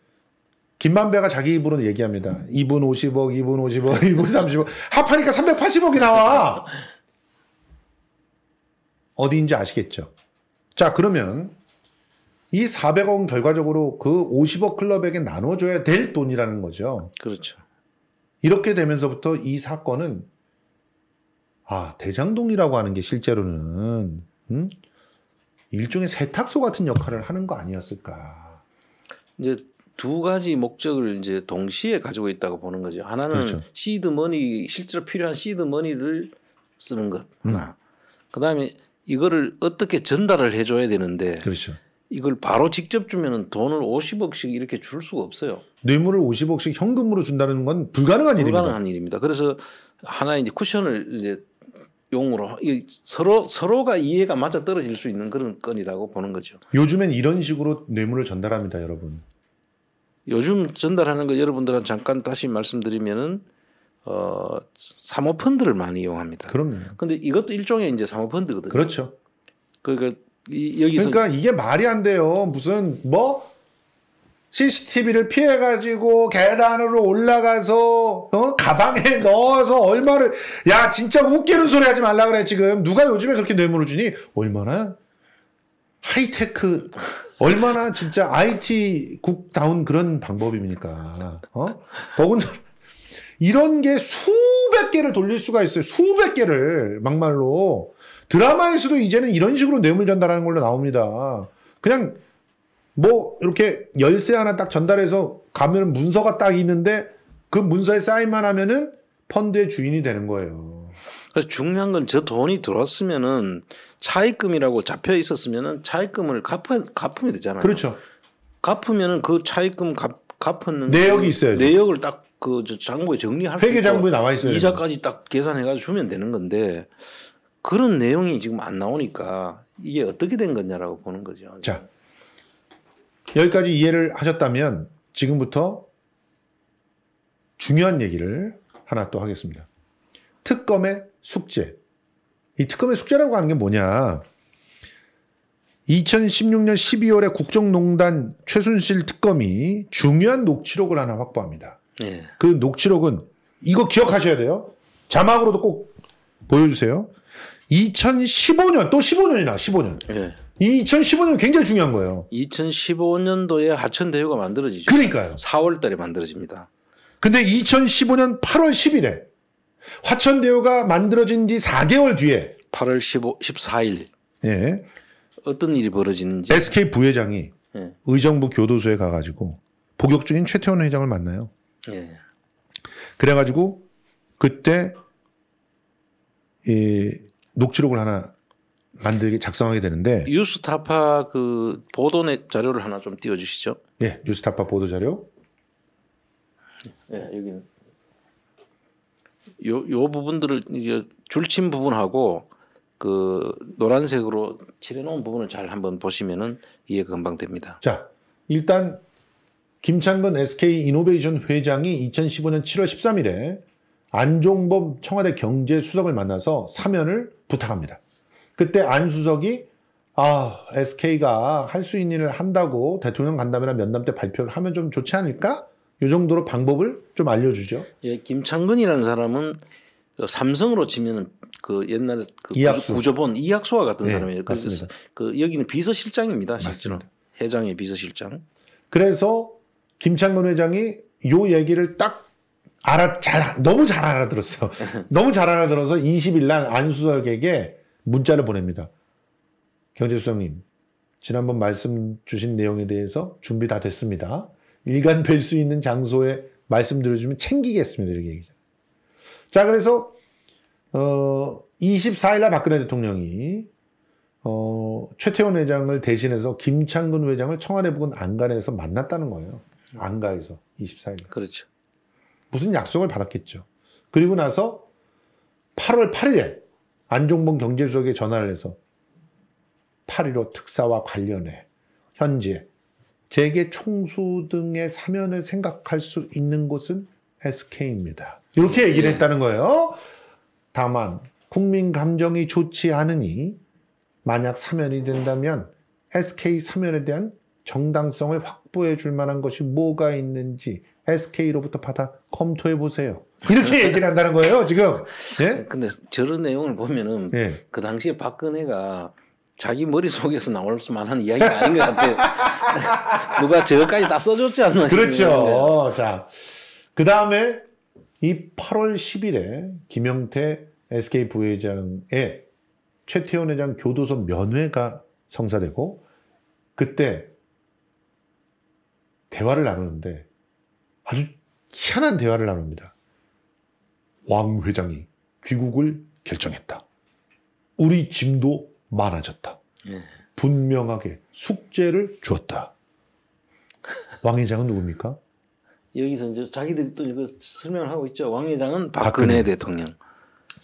김만배가 자기 입으로 얘기합니다. 2분 50억, 2분 50억, 2분 30억. 합하니까 380억이 나와! 어디인지 아시겠죠? 자, 그러면 이 400억은 결과적으로 그 50억 클럽에게 나눠줘야 될 돈이라는 거죠. 그렇죠. 이렇게 되면서부터 이 사건은 아, 대장동이라고 하는 게 실제로는 음? 일종의 세탁소 같은 역할을 하는 거 아니었을까. 이제 두 가지 목적을 이제 동시에 가지고 있다고 보는 거죠. 하나는 그렇죠. 시드 머니 실제로 필요한 시드 머니를 쓰는 것 하나. 음. 아. 그다음에 이거를 어떻게 전달을 해줘야 되는데 그렇죠. 이걸 바로 직접 주면은 돈을 50억씩 이렇게 줄 수가 없어요. 뇌물을 50억씩 현금으로 준다는 건 불가능한, 일입니다. 불가능한 일입니다. 그래서 하나 이제 쿠션을 이제 용으로 서로 서로가 이해가 맞아 떨어질 수 있는 그런 건이라고 보는 거죠. 요즘엔 이런 식으로 뇌물을 전달합니다, 여러분. 요즘 전달하는 거 여러분들한테 잠깐 다시 말씀드리면은 어 사모 펀드를 많이 이용합니다. 그럼요. 근데 이것도 일종의 이제 사모 펀드거든요. 그렇죠. 그러니까 이, 여기서 그러니까 이게 말이 안 돼요. 무슨 뭐 CCTV를 피해 가지고 계단으로 올라가서 어? 가방에 <laughs> 넣어서 얼마를 야 진짜 웃기는 소리 하지 말라 그래 지금 누가 요즘에 그렇게 뇌물을 주니 얼마나 하이테크 얼마나 진짜 IT 국다운 그런 방법입니까? 어? 더군다나 이런 게 수백 개를 돌릴 수가 있어요. 수백 개를 막말로 드라마에서도 이제는 이런 식으로 뇌물 전달하는 걸로 나옵니다. 그냥 뭐 이렇게 열쇠 하나 딱 전달해서 가면 문서가 딱 있는데 그 문서에 사인만 하면은 펀드의 주인이 되는 거예요. 그래서 중요한 건 저 돈이 들어왔으면은 차입금이라고 잡혀 있었으면은 차입금을 갚아, 갚으면 되잖아요. 그렇죠. 갚으면은 그 차입금 갚, 갚았는데 내역이 있어요. 내역을 딱 그 장부에 정리할 회계 장부에 나와 있어요. 이자까지 딱 계산해 가지고 주면 되는 건데 그런 내용이 지금 안 나오니까 이게 어떻게 된 거냐라고 보는 거죠. 자. 여기까지 이해를 하셨다면 지금부터 중요한 얘기를 하나 또 하겠습니다. 특검의 숙제. 이 특검의 숙제라고 하는 게 뭐냐. 2016년 12월에 국정농단 최순실 특검이 중요한 녹취록을 하나 확보합니다. 예. 그 녹취록은 이거 기억하셔야 돼요. 자막으로도 꼭 보여주세요. 2015년 또 15년이나 15년. 예. 2015년 굉장히 중요한 거예요. 2015년도에 하천대유가 만들어지죠. 그러니까요. 4월달에 만들어집니다. 근데 2015년 8월 10일에 화천대유가 만들어진 뒤 4개월 뒤에 8월 15, 14일 예. 어떤 일이 벌어지는지 SK 부회장이 예. 의정부 교도소에 가가지고 복역 중인 최태원 회장을 만나요. 예. 그래가지고 그때 이 녹취록을 하나 만들게 작성하게 되는데 뉴스타파 그 보도 내 자료를 하나 좀 띄워주시죠. 예, 뉴스타파 보도 자료. 예, 여기는 요, 요 부분들을 이제 줄친 부분하고 그 노란색으로 칠해놓은 부분을 잘 한번 보시면은 이해가 금방 됩니다. 자, 일단 김창근 SK 이노베이션 회장이 2015년 7월 13일에 안종범 청와대 경제수석을 만나서 사면을 부탁합니다. 그때 안 수석이 아 SK가 할 수 있는 일을 한다고 대통령 간담회나 면담 때 발표를 하면 좀 좋지 않을까? 요 정도로 방법을 좀 알려주죠. 예, 김창근이라는 사람은 그 삼성으로 치면은 그 옛날에 그 이학수. 구조본 이학수와 같은 네, 사람이에요. 그래서 그 여기는 비서실장입니다. 실제로 맞습니다. 회장의 비서실장. 그래서 김창근 회장이 요 얘기를 딱 알아 잘 너무 잘 알아들었어. <laughs> 너무 잘 알아들어서 20일 날 안수석에게 문자를 보냅니다. 경제수석님 지난번 말씀 주신 내용에 대해서 준비 다 됐습니다. 일간 뵐 수 있는 장소에 말씀드려주면 챙기겠습니다. 이렇게 얘기죠. 자, 그래서, 어, 24일날 박근혜 대통령이, 어, 최태원 회장을 대신해서 김창근 회장을 청와대 부근 안간에서 만났다는 거예요. 안가에서 24일. 그렇죠. 무슨 약속을 받았겠죠. 그리고 나서 8월 8일에 안종범 경제수석에 전화를 해서 8.15 특사와 관련해 현재 재계 총수 등의 사면을 생각할 수 있는 곳은 SK입니다. 이렇게 얘기를 네. 했다는 거예요. 다만 국민 감정이 좋지 않으니 만약 사면이 된다면 SK 사면에 대한 정당성을 확보해 줄 만한 것이 뭐가 있는지 SK로부터 받아 검토해 보세요. 이렇게 <laughs> 얘기를 한다는 거예요, 지금. 예? 근데 저런 내용을 보면은 예. 그 당시에 박근혜가 자기 머릿속에서 나올 수만한 이야기가 아닌 것 같아요. <laughs> 누가 저것까지 다 써줬지 않나. 싶어요. 그렇죠. 어, 자, 그 다음에 이 8월 10일에 김영태 SK 부회장의 최태원 회장 교도소 면회가 성사되고 그때 대화를 나누는데 아주 희한한 대화를 나눕니다. 왕 회장이 귀국을 결정했다. 우리 짐도 많아졌다. 예. 분명하게 숙제를 주다 왕회장은 누굽니까? 여기서 이제 자기들이 또 이거 설명을 하고 있죠. 왕회장은 박근혜, 박근혜. 대통령.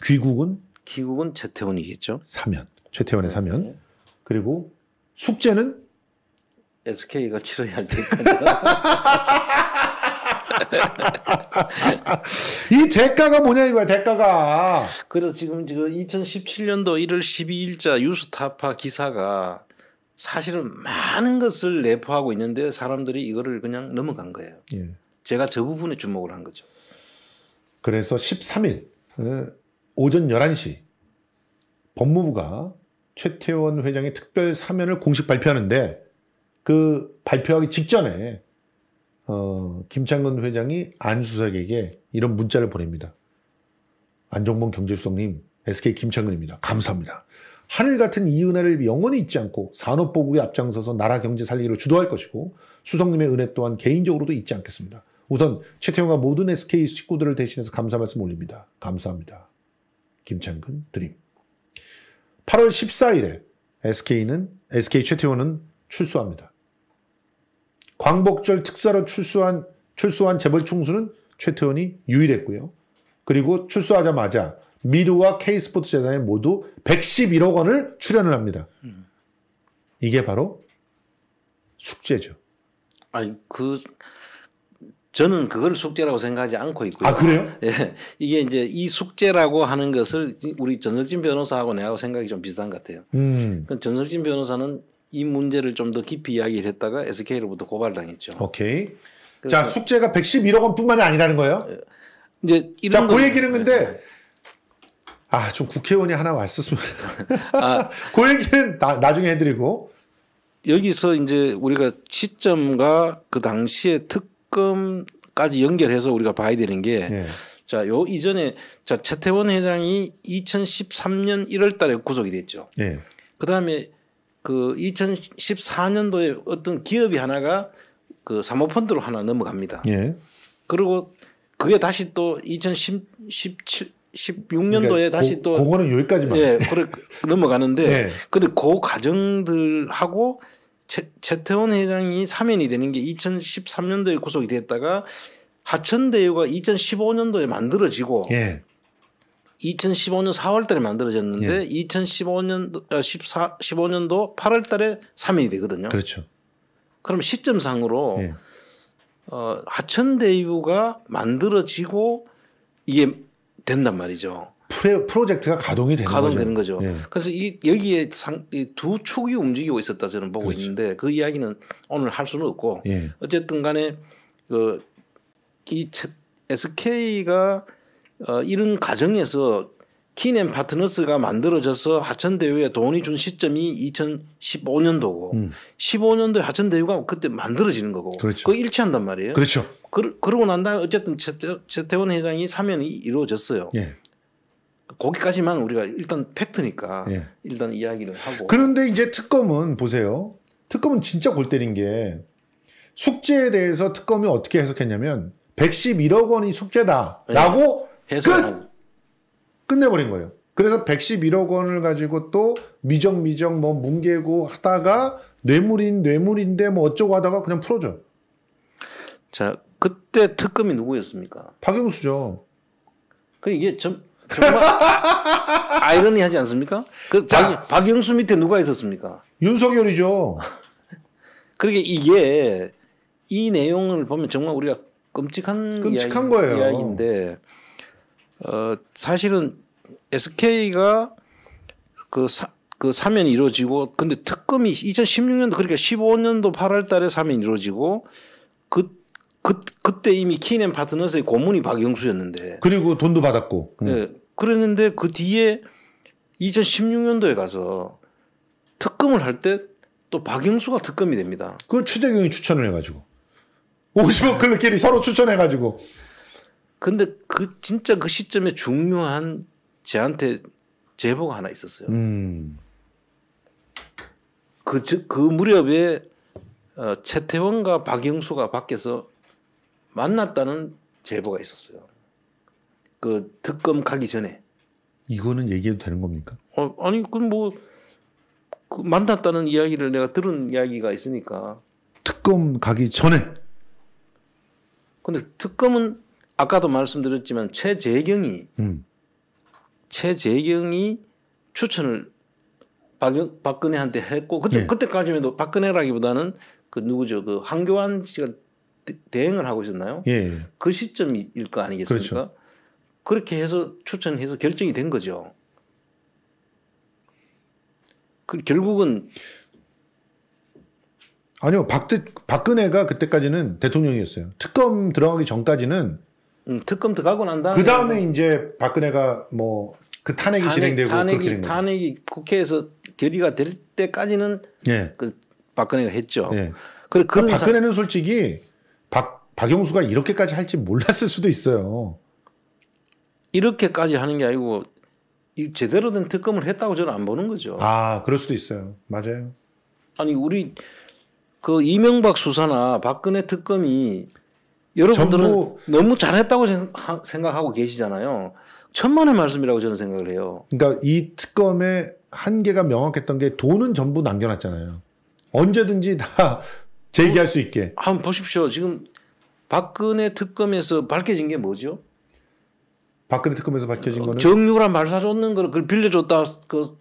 귀국은? 귀국은 최태원이겠죠. 사면. 최태원의 네. 사면. 네. 그리고 숙제는? SK가 치러야 할테니까 <laughs> 이 대가가 뭐냐 이거야 대가가. 그래서 지금 지금 2017년도 1월 12일자 유스타파 기사가 사실은 많은 것을 내포하고 있는데 사람들이 이거를 그냥 넘어간 거예요. 예. 제가 저 부분에 주목을 한 거죠. 그래서 13일 예, 오전 11시 법무부가 최태원 회장의 특별 사면을 공식 발표하는데 그 발표하기 직전에 어, 김창근 회장이 안수석에게 이런 문자를 보냅니다. 안종범 경제수석님, SK 김창근입니다. 감사합니다. 하늘 같은 이 은혜를 영원히 잊지 않고 산업보국에 앞장서서 나라 경제 살리기를 주도할 것이고 수석님의 은혜 또한 개인적으로도 잊지 않겠습니다. 우선 최태형과 모든 SK 식구들을 대신해서 감사 말씀 올립니다. 감사합니다. 김창근 드림. 8월 14일에 SK는 SK 최태원은 출소합니다. 광복절 특사로 출소한, 출소한 재벌 총수는 최태원이 유일했고요. 그리고 출소하자마자 미르와 K스포츠 재단에 모두 111억 원을 출연을 합니다. 이게 바로 숙제죠. 아니 그 저는 그걸 숙제라고 생각하지 않고 있고요. 아 그래요? 예, 이게 이제 이 숙제라고 하는 것을 우리 전설진 변호사하고 내가 생각이 좀 비슷한 것 같아요. 음. 그러니까 전설진 변호사는 이 문제를 좀 더 깊이 이야기를 했다가 SK로부터 고발당했죠. 오케이. 자 숙제가 111억 원뿐만이 아니라는 거예요. 예. 이제 이런 자그 얘기는 근데 네. 아좀 국회의원이 하나 왔었으면 <laughs> 아, <laughs> 그 얘기는 나, 나중에 해드리고 여기서 이제 우리가 시점과 그 당시의 특검까지 연결해서 우리가 봐야 되는 게. 네. 자, 요 이전에 자, 차태원 회장이 2013년 1월 달에 구속이 됐죠. 네. 그다음에 그 2014년도에 어떤 기업이 하나가 그 사모펀드로 하나 넘어갑니다. 예. 그리고 그게 다시 또 2017, 16년도에 그러니까 다시 고, 또 그거는 여기까지만 예, 그래 넘어가는데 예. 근데 그 과정들하고 채, 태원 회장이 사면이 되는 게 2013년도에 구속이 됐다가 하천대유가 2015년도에 만들어지고 예. 2015년 4월 달에 만들어졌는데 예. 2015년 14 15년도 8월 달에 3인이 되거든요. 그렇죠. 그럼 시점상으로 예. 어, 하천대유가 만들어지고 이게 된단 말이죠. 프로젝트가 가동이 되는, 가동되는 거죠. 거죠. 예. 그래서 이 여기에 상, 이두 축이 움직이고 있었다 저는 보고 그렇죠. 있는데 그 이야기는 오늘 할 수는 없고 예. 어쨌든 간에 그이 SK가 어, 이런 과정에서 키넨 파트너스가 만들어져서 하천대회에 돈이 준 시점이 2015년도고 음. 15년도에 하천대회가 그때 만들어지는 거고 그렇죠. 그 일치한단 말이에요. 그렇죠. 그, 그러고 난 다음에 어쨌든 최태, 원 회장이 사면이 이루어졌어요. 예. 거기까지만 우리가 일단 팩트니까 예. 일단 이야기를 하고 그런데 이제 특검은 보세요. 특검은 진짜 골 때린 게 숙제에 대해서 특검이 어떻게 해석했냐면 111억 원이 숙제다라고 예. 해소하고 끝내버린 거예요. 그래서 111억 원을 가지고 또 미정미정 뭐 뭉개고 하다가 뇌물인 뇌물인데 뭐 어쩌고 하다가 그냥 풀어줘 자, 그때 특검이 누구였습니까? 박영수죠. 그 이게 좀 정말 <laughs> 아이러니하지 않습니까? 그 자, 박, 영수 밑에 누가 있었습니까? 윤석열이죠. <laughs> 그러게 이게 이 내용을 보면 정말 우리가 끔찍한, 끔찍한 이야기, 거예요. 이야기인데 어, 사실은 SK가 그, 사, 그 사면이 이루어지고 근데 특검이 2016년도 그러니까 15년도 8월 달에 사면이 이루어지고 그, 그, 그때 이미 키넨 파트너스의 고문이 박영수였는데 그리고 돈도 받았고 네, 그랬는데 그 뒤에 2016년도에 가서 특검을 할 때 또 박영수가 특검이 됩니다. 그 최재경이 추천을 해가지고 50억 클럽끼리 서로 추천해가지고 근데 그 진짜 그 시점에 중요한 제한테 제보가 하나 있었어요. 음. 그, 그 무렵에 어, 최태원과 박영수가 밖에서 만났다는 제보가 있었어요. 그 특검 가기 전에. 이거는 얘기해도 되는 겁니까? 어, 아니 그뭐 그 만났다는 이야기를 내가 들은 이야기가 있으니까. 특검 가기 전에. 근데 특검은 아까도 말씀드렸지만 최재경이 음. 최재경이 추천을 박, 박근혜한테 했고 그때 네. 그때까지만 해도 박근혜라기보다는 그 누구죠 그 한교안 씨가 대응을 하고 있었나요? 예, 예. 그 시점일 거 아니겠습니까? 그렇죠. 그렇게 해서 추천해서 결정이 된 거죠. 그 결국은 아니요 박 박근혜가 그때까지는 대통령이었어요. 특검 들어가기 전까지는 음, 특검 들어가고 난 다음에 그 다음에 뭐 이제 박근혜가 뭐 그 탄핵이 탄핵, 진행되고 탄핵이 탄핵이 국회에서 결의가 될 때까지는 예. 그 박근혜가 했죠. 예. 그래 그 박근혜는 사... 솔직히 박 박영수가 이렇게까지 할지 몰랐을 수도 있어요. 이렇게까지 하는 게 아니고 이 제대로 된 특검을 했다고 저는 안 보는 거죠. 아, 그럴 수도 있어요. 맞아요. 아니 우리 그 이명박 수사나 박근혜 특검이 여러분들은 너무 잘했다고 생각하고 계시잖아요. 천만의 말씀이라고 저는 생각을 해요. 그러니까 이 특검의 한계가 명확했던 게 돈은 전부 남겨놨잖아요. 언제든지 다 <laughs> 제기할 수 있게. 한번 보십시오. 지금 박근혜 특검에서 밝혀진 게 뭐죠? 박근혜 특검에서 밝혀진 거는 정유라 말 사줬는 걸 그걸 빌려줬다 그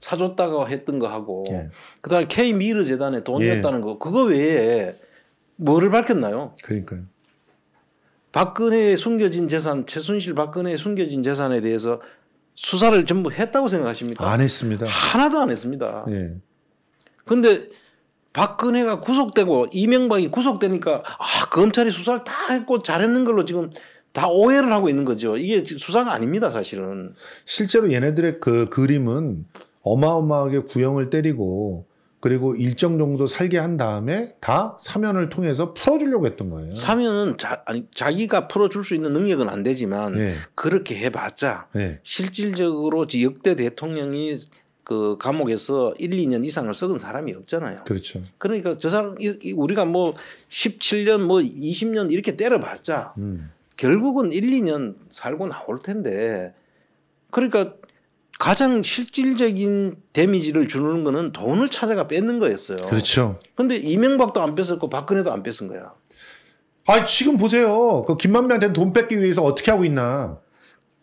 사줬다가 했던 거 하고 예. 그다음에 K 미르 재단에 돈이다는 예. 거 그거 외에 뭐를 밝혔나요? 그러니까요. 박근혜의 숨겨진 재산, 최순실 박근혜의 숨겨진 재산에 대해서 수사를 전부 했다고 생각하십니까? 안 했습니다. 하나도 안 했습니다. 예. 근데 박근혜가 구속되고 이명박이 구속되니까 아, 검찰이 수사를 다 했고 잘했는 걸로 지금 다 오해를 하고 있는 거죠. 이게 수사가 아닙니다, 사실은. 실제로 얘네들의 그 그림은 어마어마하게 구형을 때리고 그리고 일정 정도 살게 한 다음에 다 사면을 통해서 풀어주려고 했던 거예요. 사면은 자, 아니, 자기가 풀어줄 수 있는 능력은 안 되지만 네. 그렇게 해봤자 네. 실질적으로 역대 대통령이 그 감옥에서 1, 2년 이상을 썩은 사람이 없잖아요. 그렇죠. 그러니까 저 사람 우리가 뭐 17년 뭐 20년 이렇게 때려봤자 음. 결국은 1, 2년 살고 나올 텐데 그러니까 가장 실질적인 데미지를 주는 거는 돈을 찾아가 뺏는 거였어요. 그렇죠. 근데 이명박도 안 뺏었고 박근혜도 안 뺏은 거야. 아, 지금 보세요. 그 김만배한테 돈 뺏기 위해서 어떻게 하고 있나.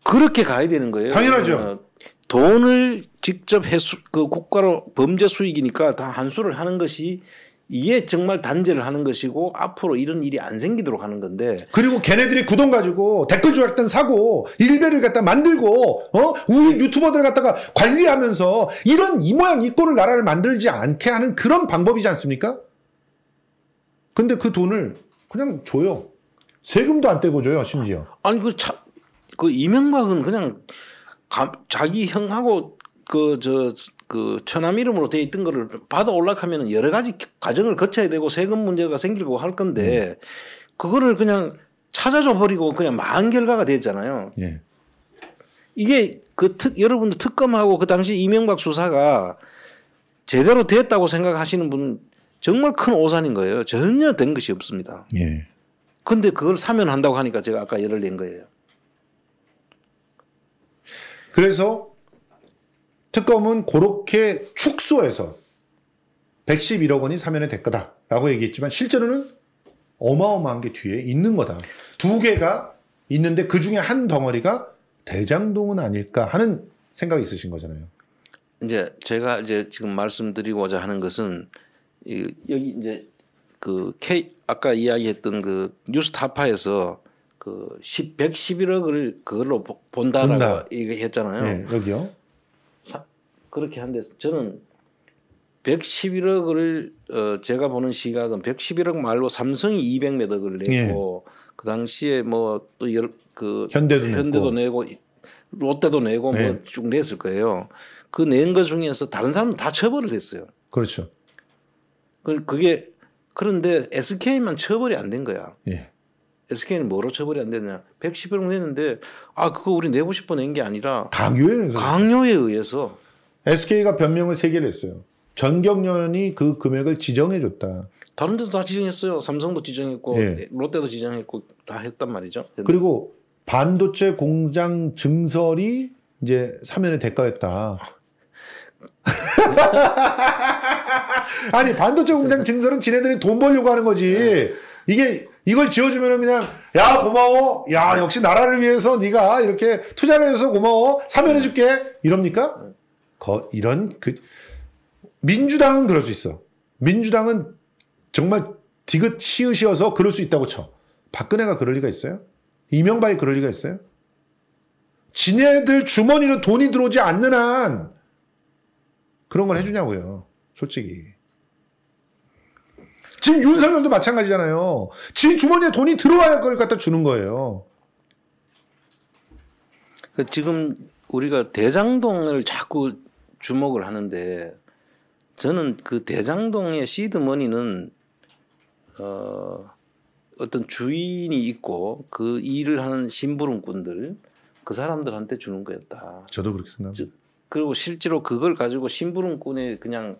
그렇게 가야 되는 거예요. 당연하죠. 돈을 직접 해수, 그 국가로 범죄 수익이니까 다 한수를 하는 것이 이게 정말 단죄를 하는 것이고 앞으로 이런 일이 안 생기도록 하는 건데 그리고 걔네들이 구돈 가지고 댓글 조작단 사고 일베를 갖다 만들고 어 우리 유튜버들 갖다가 관리하면서 이런 이 모양 이 꼴을 나라를 만들지 않게 하는 그런 방법이지 않습니까? 근데 그 돈을 그냥 줘요 세금도 안 떼고 줘요 심지어 아니 그차그 그 이명박은 그냥 감, 자기 형하고 그저 그 처남 이름으로 돼 있던 거를 받아 올라가면 여러 가지 과정을 거쳐야 되고 세금 문제가 생기고 할 건데 네. 그거를 그냥 찾아줘 버리고 그냥 망한 결과가 됐잖아요. 예. 이게 그 특, 여러분들 특검하고 그 당시 이명박 수사가 제대로 됐다고 생각하시는 분 정말 큰 오산인 거예요. 전혀 된 것이 없습니다. 예. 근데 그걸 사면한다고 하니까 제가 아까 예를 낸 거예요. 그래서 특검은 그렇게 축소해서 111억 원이 사면의 될거다라고 얘기했지만 실제로는 어마어마한 게 뒤에 있는 거다. 두 개가 있는데 그 중에 한 덩어리가 대장동은 아닐까 하는 생각이 있으신 거잖아요. 이제 제가 이제 지금 말씀드리고자 하는 것은 이 여기 이제 그 K 아까 이야기했던 그 뉴스타파에서 그 10, 111억을 그걸로 본다라고 본다. 얘기했잖아요. 네, 여기요. 그렇게 한데 저는 111억을 어 제가 보는 시각은 111억 말로 삼성이 200몇억을 내고 예. 그 당시에 뭐 또그 현대도, 현대도 내고. 롯데도 내고 뭐 네. 뭐쭉 냈을 거예요. 그 낸 것 중에서 다른 사람은 다 처벌을 했어요. 그렇죠. 그 그게 그런데 SK만 처벌이 안 된 거야. 예. SK는 뭐로 처벌이 안 됐냐? 111억 냈는데 아 그거 우리 내고 싶어 낸 게 아니라 강요에 의해서 강요에 의해서 SK가 변명을 세 개를 했어요. 전경련이 그 금액을 지정해줬다. 다른 데도 다 지정했어요. 삼성도 지정했고 예. 롯데도 지정했고 다 했단 말이죠. 그리고 반도체 공장 증설이 이제 사면의 대가였다. <laughs> 아니 반도체 공장 증설은 지네들이 돈 벌려고 하는 거지. 예. 이게 이걸 지어주면은 그냥 야 고마워. 야 역시 나라를 위해서 네가 이렇게 투자를 해서 고마워. 사면해줄게. 이럽니까? 거, 이런 그 민주당은 그럴 수 있어. 민주당은 정말 디귿 시으시어서 그럴 수 있다고 쳐. 박근혜가 그럴 리가 있어요? 이명박이 그럴 리가 있어요? 지네들 주머니로 돈이 들어오지 않는 한 그런 걸 해주냐고요. 솔직히. 지금 윤석열도 마찬가지잖아요. 지 주머니에 돈이 들어와야 그걸 갖다 주는 거예요. 그 지금 우리가 대장동을 자꾸 주목을 하는데 저는 그 대장동의 시드머니는 어 어떤 주인이 있고 그 일을 하는 심부름꾼들 그 사람들한테 주는 거였다. 저도 그렇게 생각합니다. 그리고 실제로 그걸 가지고 심부름꾼의 그냥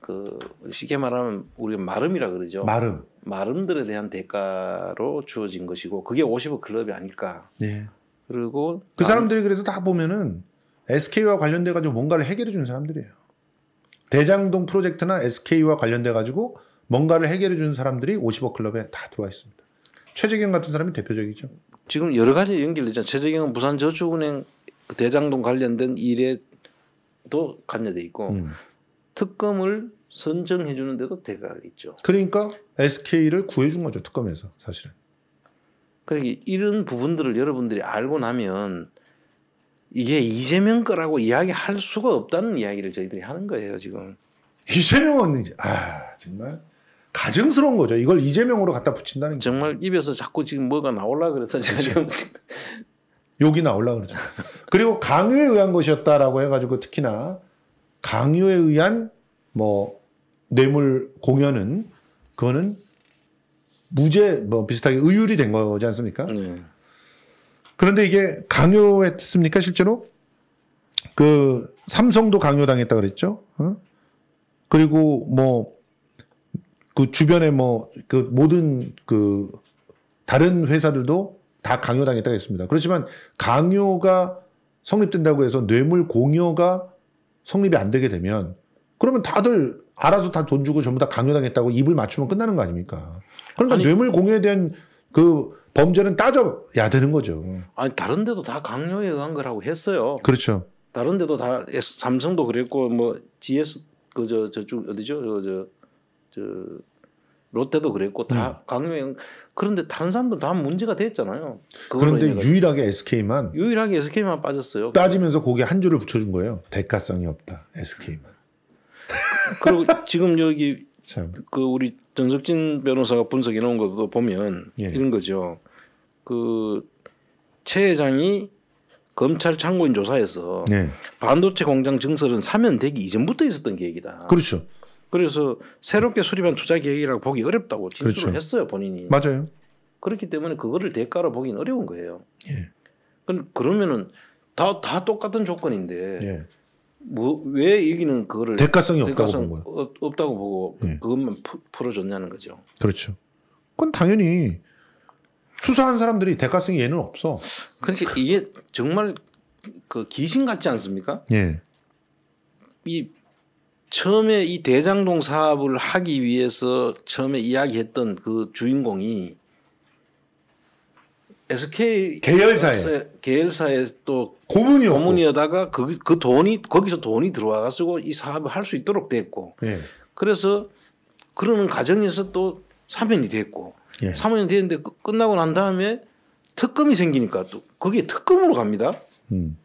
그 쉽게 말하면 우리가 마름이라 그러죠. 마름. 마름들에 대한 대가로 주어진 것이고 그게 50억 클럽이 아닐까. 예. 그리고 그 사람들이 그래서 다 보면은 SK와 관련돼 가지고 뭔가를 해결해 준 사람들이에요. 대장동 프로젝트나 SK와 관련돼 가지고 뭔가를 해결해 준 사람들이 50억 클럽에 다 들어와 있습니다. 최재경 같은 사람이 대표적이죠. 지금 여러 가지 연결되잖 최재경은 부산저축은행 그 대장동 관련된 일에도 관여돼 있고 음. 특검을 선정해 주는 데도 대가 있죠. 그러니까 SK를 구해 준 거죠. 특검에서 사실은. 그러니까 이런 부분들을 여러분들이 알고 나면 이게 이재명 거라고 이야기할 수가 없다는 이야기를 저희들이 하는 거예요 지금. 이재명은 이제 아 정말 가증스러운 거죠. 이걸 이재명으로 갖다 붙인다는 게 정말 입에서 자꾸 지금 뭐가 나올라 그래서 제가 그렇죠. 지금 욕이 나올라 그러죠. 그리고 강요에 의한 것이었다라고 해가지고 특히나 강요에 의한 뭐 뇌물 공연은 그거는 무죄 뭐 비슷하게 의율이 된 거지 않습니까? 네. 그런데 이게 강요했습니까 실제로? 그 삼성도 강요당했다 그랬죠. 어? 그리고 뭐 그 주변에 뭐 그 모든 그 다른 회사들도 다 강요당했다 그랬습니다. 그렇지만 강요가 성립된다고 해서 뇌물 공여가 성립이 안 되게 되면 그러면 다들 알아서 다 돈 주고 전부 다 강요당했다고 입을 맞추면 끝나는 거 아닙니까? 그러니까 아니, 뇌물 공여에 대한 그 범죄는 따져야 되는 거죠. 아니 다른 데도 다 강요에 의한 거라고 했어요. 그렇죠. 다른 데도 다 삼성도 그랬고 뭐 GS 그저 저쪽 어디죠? 저저 저, 롯데도 그랬고 다 음. 강요에 그런데 다른 사람들 다 문제가 됐잖아요. 그런데 유일하게 SK만 유일하게 SK만 빠졌어요. 빠지면서 거기한 줄을 붙여준 거예요. 대가성이 없다 SK만. 그리고 지금 여기 참. 그 우리 전석진 변호사가 분석해 놓은 것도 보면 예. 이런 거죠. 그 최 회장이 검찰 창고인 조사에서 예. 반도체 공장 증설은 사면 되기 이전부터 있었던 계획이다. 그렇죠. 그래서 새롭게 수립한 투자 계획이라고 보기 어렵다고 진술을 그렇죠. 했어요 본인이. 맞아요. 그렇기 때문에 그거를 대가로 보기는 어려운 거예요. 예. 그럼 그러면은 다 다 똑같은 조건인데 예. 뭐왜 여기는 그거를 대가성이 없다고 본 거예요. 없다고 보고 예. 그것만 푸, 풀어줬냐는 거죠. 그렇죠. 그건 당연히 수사한 사람들이 대가성이 얘는 없어. 그러니까 이게 정말 그 귀신 같지 않습니까? 예. 이 처음에 이 대장동 사업을 하기 위해서 처음에 이야기했던 그 주인공이 SK 계열사에 계열사에 또 고문이 고문이었다가 그, 그 돈이 거기서 돈이 들어와 가지고 이 사업을 할 수 있도록 됐고 예. 그래서 그러는 과정에서 또 사면이 됐고 예. 사면이 됐는데 끝나고 난 다음에 특검이 생기니까 또 거기에 특검으로 갑니다. 음.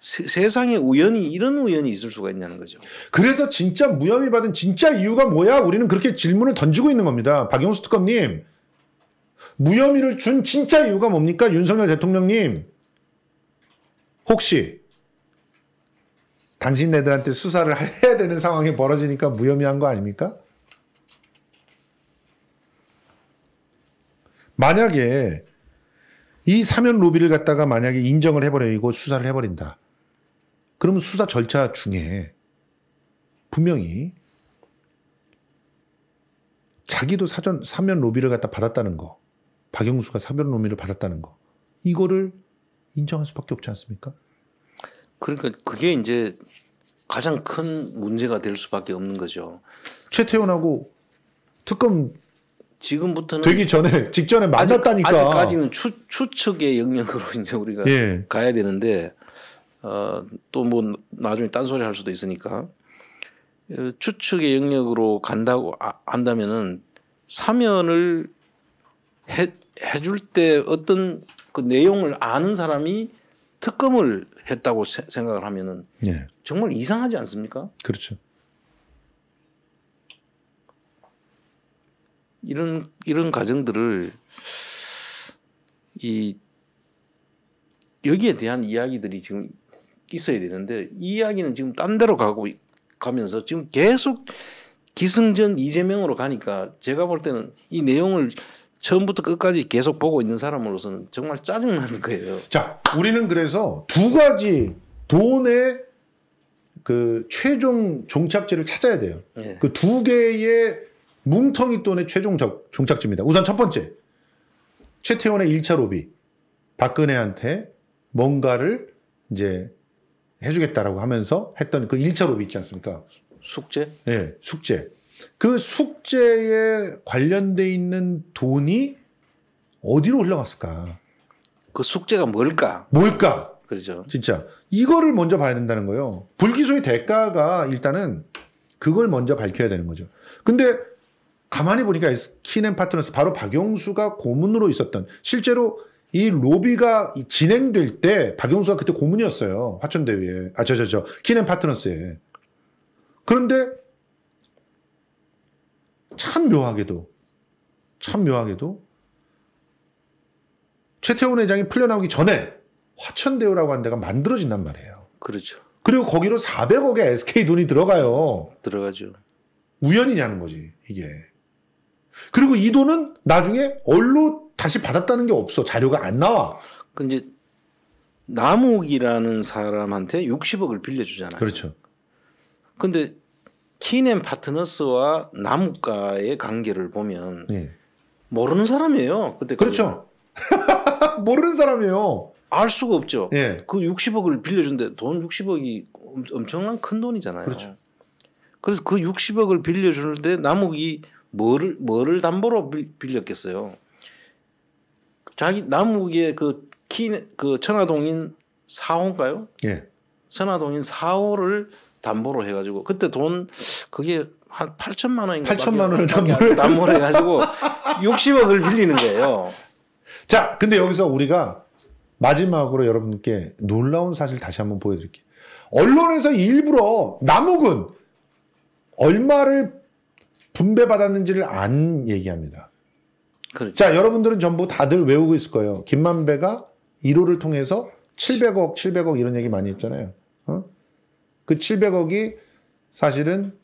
세, 세상에 우연히 이런 우연이 있을 수가 있냐는 거죠. 그래서 진짜 무혐의 받은 진짜 이유가 뭐야? 우리는 그렇게 질문을 던지고 있는 겁니다. 박영수 특검님. 무혐의를 준 진짜 이유가 뭡니까? 윤석열 대통령님. 혹시 당신네들한테 수사를 해야 되는 상황이 벌어지니까 무혐의한 거 아닙니까? 만약에 이 사면 로비를 갖다가 만약에 인정을 해버리고 수사를 해버린다. 그러면 수사 절차 중에 분명히 자기도 사전 사면 로비를 갖다 받았다는 거 박영수가 사별 논의를 받았다는 거. 이거를 인정할 수밖에 없지 않습니까? 그러니까 그게 이제 가장 큰 문제가 될 수밖에 없는 거죠. 최태원하고 특검 지금부터는 되기 전에 직전에 만났다니까 아직, 까지는 추, 추측의 영역으로 이제 우리가 예. 가야 되는데 어, 또 뭐 나중에 딴소리 할 수도 있으니까 어, 추측의 영역으로 간다고 아, 한다면은 사면을 해, 해줄 때 어떤 그 내용을 아는 사람이 특검을 했다고 세, 생각을 하면은 예. 정말 이상하지 않습니까? 그렇죠. 이런 이런 과정들을 이 여기에 대한 이야기들이 지금 있어야 되는데 이 이야기는 지금 딴 데로 가고 가면서 지금 계속 기승전 이재명으로 가니까 제가 볼 때는 이 내용을 처음부터 끝까지 계속 보고 있는 사람으로서는 정말 짜증나는 거예요. 자, 우리는 그래서 두 가지 돈의 그 최종 종착지를 찾아야 돼요. 네. 예. 그두 개의 뭉텅이 돈의 최종 종착지입니다. 우선 첫 번째, 최태원의 1차 로비. 박근혜한테 뭔가를 이제 해주겠다라고 하면서 했던 그 1차 로비 있지 않습니까? 숙제? 예, 네, 숙제. 그 숙제에 관련돼 있는 돈이 어디로 흘러갔을까? 그 숙제가 뭘까? 뭘까? 그렇죠. 진짜 이거를 먼저 봐야 된다는 거예요. 불기소의 대가가 일단은 그걸 먼저 밝혀야 되는 거죠. 근데 가만히 보니까 스킨앤 파트너스 바로 박영수가 고문으로 있었던 실제로 이 로비가 진행될 때박영수가 그때 고문이었어요. 화천대유에. 아, 저, 저, 저. 키넨 파트너스에. 그런데 참 묘하게도 참 묘하게도 최태원 회장이 풀려나오기 전에 화천대유라고 하는 데가 만들어진단 말이에요. 그렇죠. 그리고 거기로 400억의 SK 돈이 들어가요. 들어가죠. 우연이냐는 거지, 이게. 그리고 이 돈은 나중에 얼로 다시 받았다는 게 없어. 자료가 안 나와. 근데 그 남욱이라는 사람한테 60억을 빌려주잖아요. 그렇죠. 근데 키넨 파트너스와 나무가의 관계를 보면 예. 모르는 사람이에요. 그때 그렇죠. <laughs> 모르는 사람이에요. 알 수가 없죠. 예. 그 60억을 빌려준데 돈 60억이 엄청난 큰 돈이잖아요. 그렇죠. 그래서 그 60억을 빌려주는데 나무이 뭐를 뭐를 담보로 빌렸겠어요. 자기 남욱의 그키그 그, 그 천화동인 사호인가요? 예. 천화동인 사호를 담보로 해가지고 그때 돈 그게 한 8천만 원인가 8천만 원을 담보로 담보로 해가지고 60억을 빌리는 거예요. <laughs> 자, 근데 여기서 우리가 마지막으로 여러분께 놀라운 사실 다시 한번 보여드릴게요. 언론에서 일부러 남욱은 얼마를 분배받았는지를 안 얘기합니다. 그렇죠. 자, 여러분들은 전부 다들 외우고 있을 거예요. 김만배가 1호를 통해서 700억, 700억 이런 얘기 많이 했잖아요. 어? 그 700억이 사실은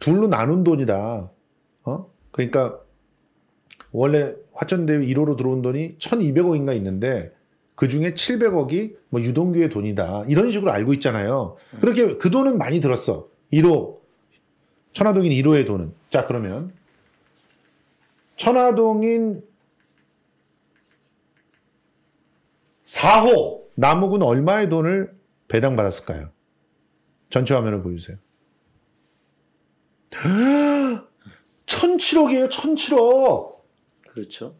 둘로 나눈 돈이다. 어? 그러니까 원래 화천대유 1호로 들어온 돈이 1200억인가 있는데 그 중에 700억이 뭐 유동규의 돈이다. 이런 식으로 알고 있잖아요. 그렇게 그 돈은 많이 들었어. 1호. 천화동인 1호의 돈은. 자, 그러면 천화동인 4호 남욱은 얼마의 돈을 배당받았을까요? 전체 화면을 보여주세요. 1007억이에요, <gasps> 1007억! 그렇죠.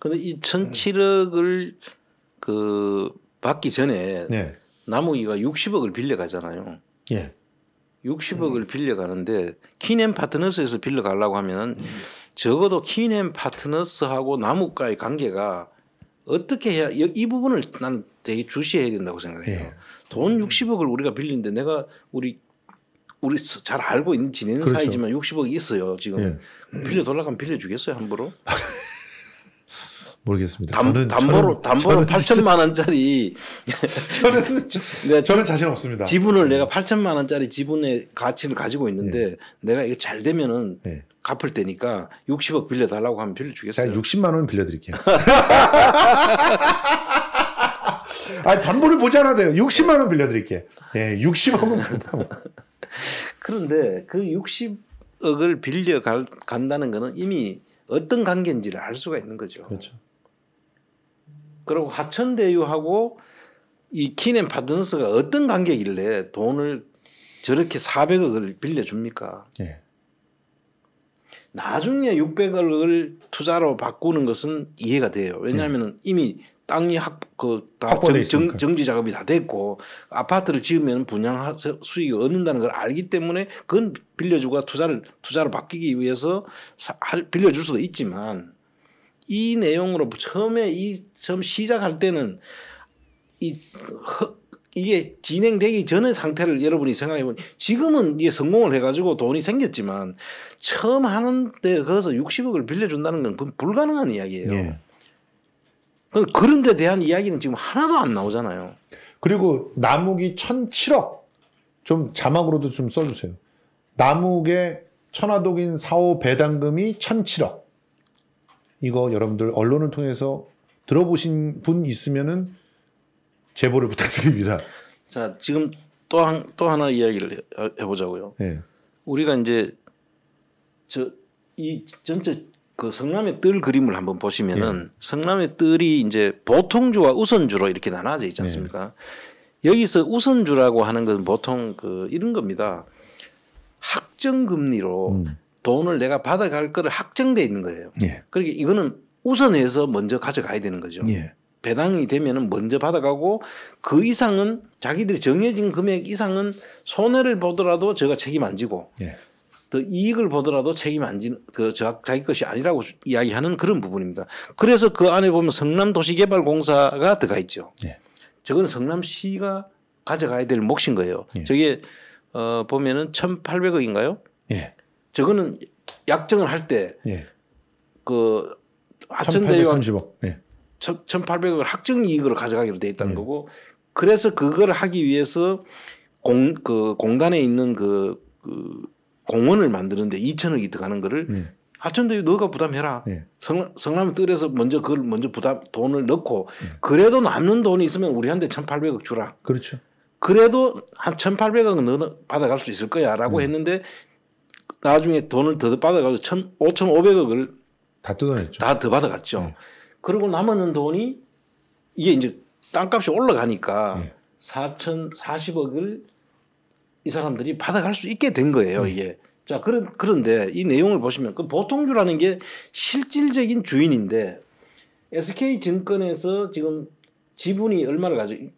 근데 이 1007억을 그 받기 전에 네. 남욱이가 60억을 빌려가잖아요. 예. 60억을 음. 빌려가는데 키넨 파트너스에서 빌려가려고 하면 음. 적어도 키넨 파트너스하고 남욱과의 관계가 어떻게 해야 이 부분을 나는 되게 주시해야 된다고 생각해요. 예. 돈 60억을 우리가 빌리는데 내가 우리 우리 잘 알고 있는 지내는 그렇죠. 사이지만 60억 있어요. 지금 예. 빌려 돌아가면 빌려 주겠어요, 함부로? <laughs> 모르겠습니다. 담, 저는, 담보로 저는, 담보로 저는 8천만 원짜리 <laughs> 저는 네, 저는 자신 없습니다. 지분을 네. 내가 8천만 원짜리 지분의 가치를 가지고 있는데 네. 내가 이거 잘 되면은 예. 갚을 때니까 60억 빌려달라고 하면 빌려주겠어요. 제가 60만 원 빌려드릴게요. <laughs> 아 담보를 보지 않아도 돼요. 60만 원 빌려드릴게. 예, 60억은 <laughs> 그런데 그 60억을 빌려 갈, 간다는 거는 이미 어떤 관계인지를 알 수가 있는 거죠. 그렇죠. 그리고 하천대유하고 이 키넨 파드너스가 어떤 관계길래 돈을 저렇게 400억을 빌려줍니까? 예. 나중에 600억을 투자로 바꾸는 것은 이해가 돼요. 왜냐하면 네. 이미 땅이 확그다 정, 정지 작업이 다 됐고 아파트를 지으면 분양 수익이 얻는다는 걸 알기 때문에 그건 빌려주고 투자를 투자로 바뀌기 위해서 사, 빌려줄 수도 있지만 이 내용으로 처음에 이 처음 시작할 때는 이 허, 이게 진행되기 전의 상태를 여러분이 생각해보면 지금은 이게 성공을 해가지고 돈이 생겼지만 처음 하는데 거기서 60억을 빌려준다는 건 그건 불가능한 이야기예요. 예. 그런 데 대한 이야기는 지금 하나도 안 나오잖아요. 그리고 남욱이 1007억 좀 자막으로도 좀 써주세요. 남욱의 천화독인 사호 배당금이 1007억 이거 여러분들 언론을 통해서 들어보신 분 있으면은 제보를 부탁드립니다. 자, 지금 또, 한, 또 하나 이야기를 해보자고요. 네. 우리가 이제 저 이 전체 그 성남의 뜰 그림을 한번 보시면은 네. 성남의 뜰이 이제 보통주와 우선주로 이렇게 나눠져 있지 않습니까? 네. 여기서 우선주라고 하는 것은 보통 그 이런 겁니다. 확정금리로 음. 돈을 내가 받아갈 거를 확정돼 있는 거예요. 그러니까 이거는 우선해서 먼저 가져가야 되는 거죠. 배당이 되면은 먼저 받아가고 그 이상은 자기들이 정해진 금액 이상은 손해를 보더라도 제가 책임 안 지고 예. 더 이익을 보더라도 책임 안 지는 그 자기 것이 아니라고 이야기하는 그런 부분입니다. 그래서 그 안에 보면 성남도시개발공사가 들어가 있죠. 예. 저건 성남시가 가져가야 될 몫인 거예요. 예. 저게 어 보면은 1,800억인가요? 예. 저거는 약정을 할 때그 하천대유와 1,830억. 예. 그, 1,800억을 학정 이익으로 가져가기로 돼 있다는 음. 거고 그래서 그걸 하기 위해서 공 그 공단에 있는 그, 그 공원을 만드는데 2천억이 들어가는 거를 네. 하천대유 너가 부담해라. 네. 성, 남 뜰에서 먼저 그걸 먼저 부담 돈을 넣고 네. 그래도 남는 돈이 있으면 우리한테 1,800억 주라. 그렇죠. 그래도 한 1,800억은 넣 받아갈 수 있을 거야라고 네. 했는데 나중에 돈을 더 받아가지고 5,500억을 다 뜯어냈죠. 다 더 받아갔죠. 네. 그러고 남았는 돈이 이게 이제 땅값이 올라가니까 예. 4,040억을 이 사람들이 받아갈 수 있게 된 거예요, 음. 이게. 자, 그런, 그런데 이 내용을 보시면 그 보통주라는 게 실질적인 주인인데 SK 증권에서 지금 지분이 얼마를 가지고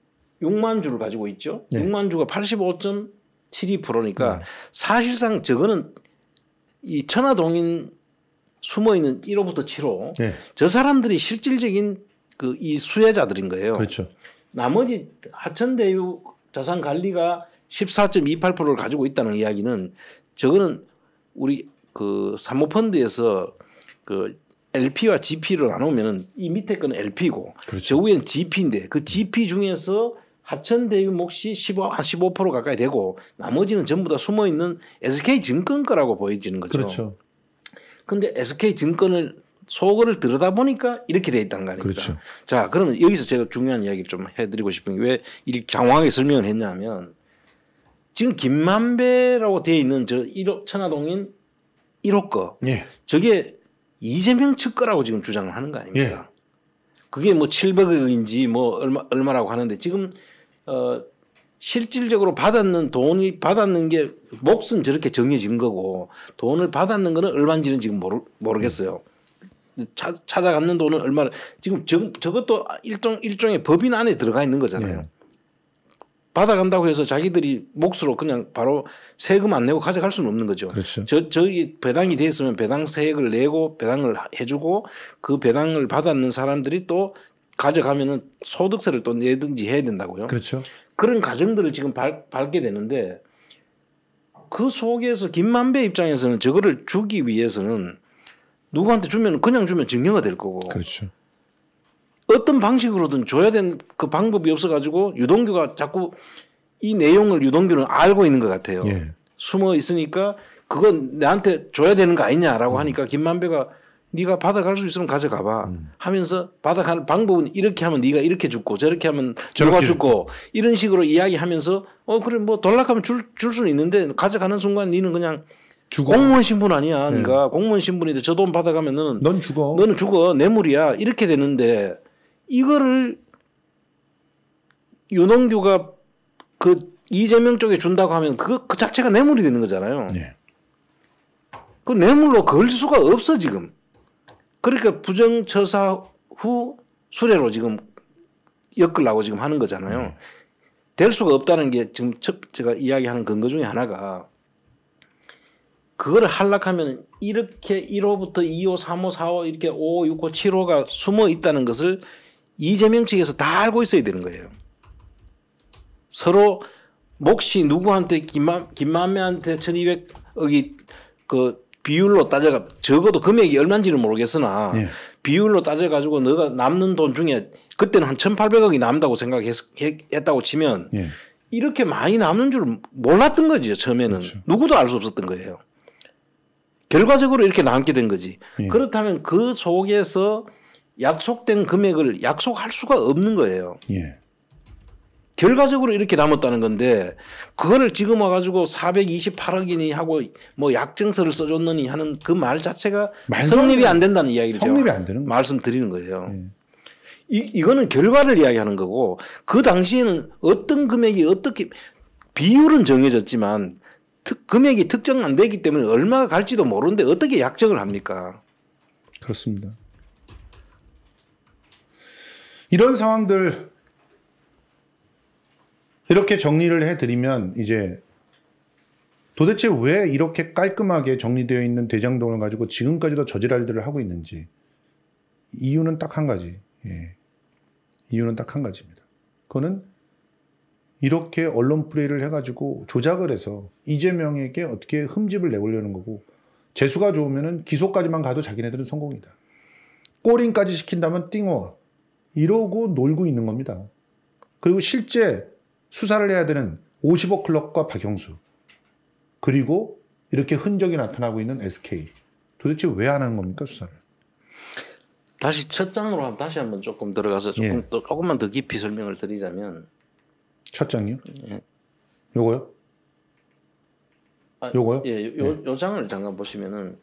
6만 주를 가지고 있죠. 네. 예. 6만 주가 85.72%니까 네. 사실상 저거는 이천하동인 숨어 있는 1호부터 7호 네. 저 사람들이 실질적인 그 이 수혜자들인 거예요. 그렇죠. 나머지 하천대유 자산 관리가 14.28%를 가지고 있다는 이야기는 저거는 우리 그 사모펀드에서 그 LP와 GP를 나누면은 이 밑에 건 LP고 그렇죠. 저 위엔 GP인데 그 GP 중에서 하천대유 몫이 15, 한15% 가까이 되고 나머지는 전부 다 숨어 있는 SK 증권 거라고 보여지는 거죠. 그렇죠. 근데 SK 증권을 속을 들여다 보니까 이렇게 돼 있다는 거 아닙니까? 그렇죠. 자, 그러면 여기서 제가 중요한 이야기를 좀 해드리고 싶은 게 왜이경황하게 설명을 했냐면 지금 김만배라고 되어 있는 저 1호 천화동인 1호 거 예. 저게 이재명 측 거라고 지금 주장을 하는 거 아닙니까? 예. 그게 뭐 700억인지 뭐 얼마 얼마라고 하는데 지금 어 실질적으로 받았는 돈이 받았는 게 몫은 저렇게 정해진 거고 돈을 받았는 거는 얼마인지는 지금 모르, 모르겠어요. 차, 찾아갔는 돈은 얼마를 지금 저, 저것도 일종 일종의 법인 안에 들어가 있는 거잖아요. 네. 받아간다고 해서 자기들이 몫으로 그냥 바로 세금 안 내고 가져갈 수는 없는 거죠. 그렇죠. 저, 저기 배당이 돼 있으면 배당 세액을 내고 배당을 해주고 그 배당을 받았는 사람들이 또 가져가면은 소득세를 또 내든지 해야 된다고요. 그렇죠. 그런 가정들을 지금 밟, 밟게 되는데 그 속에서 김만배 입장에서는 저거를 주기 위해서는 누구한테 주면 그냥 주면 증여가 될 거고. 그렇죠. 어떤 방식으로든 줘야 된 그 방법이 없어가지고 유동규가 자꾸 이 내용을 유동규는 알고 있는 것 같아요. 예. 숨어 있으니까 그건 나한테 줘야 되는 거 아니냐라고 음. 하니까 김만배가 네가 받아갈 수 있으면 가져가봐 음. 하면서 받아가는 방법은 이렇게 하면 네가 이렇게 죽고 저렇게 하면 저가 죽고 이런 식으로 이야기하면서 어 그래 뭐 돌락하면 줄 줄 수는 있는데 가져가는 순간 니는 그냥 죽어. 공무원 신분 아니야 네. 네가 공무원 신분인데 저 돈 받아가면은 넌 죽어 너는 죽어 뇌물이야 이렇게 되는데 이거를 윤홍규가 그 이재명 쪽에 준다고 하면 그, 그 자체가 뇌물이 되는 거잖아요. 네. 그 뇌물로 걸 수가 없어 지금. 그러니까 부정처사 후 수레로 지금 엮으려고 지금 하는 거잖아요. 음. 될 수가 없다는 게 지금 제가 이야기하는 근거 중에 하나가 그걸 할락하면 이렇게 1호부터 2호, 3호, 4호 이렇게 5, 호 6호, 7호가 숨어 있다는 것을 이재명 측에서 다 알고 있어야 되는 거예요. 서로 몫이 누구한테 김만, 김만매한테 1200억이 그 비율로 따져가 적어도 금액이 얼마인지는 모르겠으나 예. 비율로 따져가지고 너가 남는 돈 중에 그때는 한 천팔백 억이 남다고 생각했다고 치면 예. 이렇게 많이 남는 줄 몰랐던 거지 처음에는 그렇죠. 누구도 알 수 없었던 거예요. 결과적으로 이렇게 남게 된 거지. 예. 그렇다면 그 속에서 약속된 금액을 약속할 수가 없는 거예요. 예. 결과적으로 이렇게 남았다는 건데 그거를 지금 와가지고 428억이니 하고 뭐 약정서를 써줬느니 하는 그 말 자체가 성립이 안 된다는 이야기를 성립이 안 되는 말씀드리는 거예요. 네. 이, 이거는 결과를 이야기하는 거고 그 당시에는 어떤 금액이 어떻게 비율은 정해졌지만 특, 금액이 특정 안 되기 때문에 얼마가 갈지도 모르는데 어떻게 약정을 합니까? 그렇습니다. 이런 상황들 이렇게 정리를 해드리면 이제 도대체 왜 이렇게 깔끔하게 정리되어 있는 대장동을 가지고 지금까지도 저지랄들을 하고 있는지 이유는 딱 한 가지. 예. 이유는 딱 한 가지입니다. 그거는 이렇게 언론 플레이를 해가지고 조작을 해서 이재명에게 어떻게 흠집을 내보려는 거고 재수가 좋으면 기소까지만 가도 자기네들은 성공이다. 꼬링까지 시킨다면 띵어. 이러고 놀고 있는 겁니다. 그리고 실제 수사를 해야 되는 50억 클럽과 박영수 그리고 이렇게 흔적이 나타나고 있는 SK 도대체 왜 안 하는 겁니까 수사를? 다시 첫 장으로 한 다시 한번 조금 들어가서 조금 예. 또 조금만 더 깊이 설명을 드리자면 첫 장이요? 예. 요거요? 아, 요거요? 예, 요, 예. 요 장을 잠깐 보시면은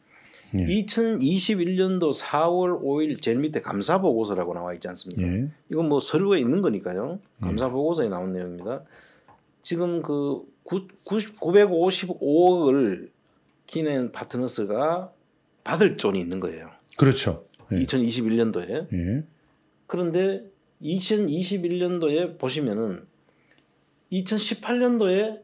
예. 2021년도 4월 5일 제일 밑에 감사 보고서라고 나와 있지 않습니까? 예. 이건 뭐 서류가 있는 거니까요. 예. 감사 보고서에 나온 내용입니다. 지금 그 9, 5 5억을 기낸 파트너스가 받을 돈이 있는 거예요. 그렇죠. 예. 2021년도에. 예. 그런데 2021년도에 보시면은 2018년도에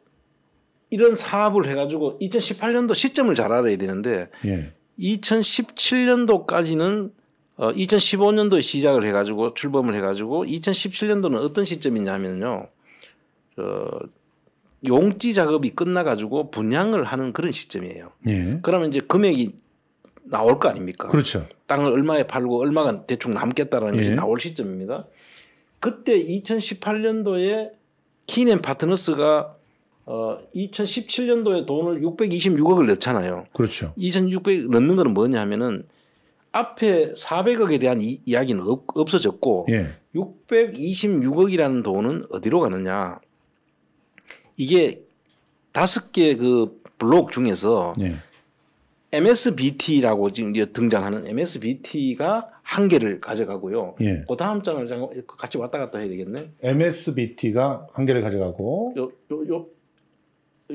이런 사업을 해가지고 2018년도 시점을 잘 알아야 되는데 예. 2017년도까지는 어, 2015년도에 시작을 해가지고 출범을 해가지고 2017년도는 어떤 시점이냐 하면요. 어, 용지 작업이 끝나가지고 분양을 하는 그런 시점이에요. 예. 그러면 이제 금액이 나올 거 아닙니까? 그렇죠. 땅을 얼마에 팔고 얼마가 대충 남겠다라는 예. 것이 나올 시점입니다. 그때 2018년도에 키넨 파트너스가 어 2017년도에 돈을 626억을 넣잖아요. 그렇죠. 2,600 넣는 거는 뭐냐 하면은 앞에 400억에 대한 이, 야기는 없, 없어졌고 예. 626억이라는 돈은 어디로 가느냐. 이게 다섯 개 그 블록 중에서 예. MSBT라고 지금 등장하는 MSBT가 한 개를 가져가고요. 예. 그 다음 장을 같이 왔다 갔다 해야 되겠네. MSBT가 한 개를 가져가고 요, 요, 요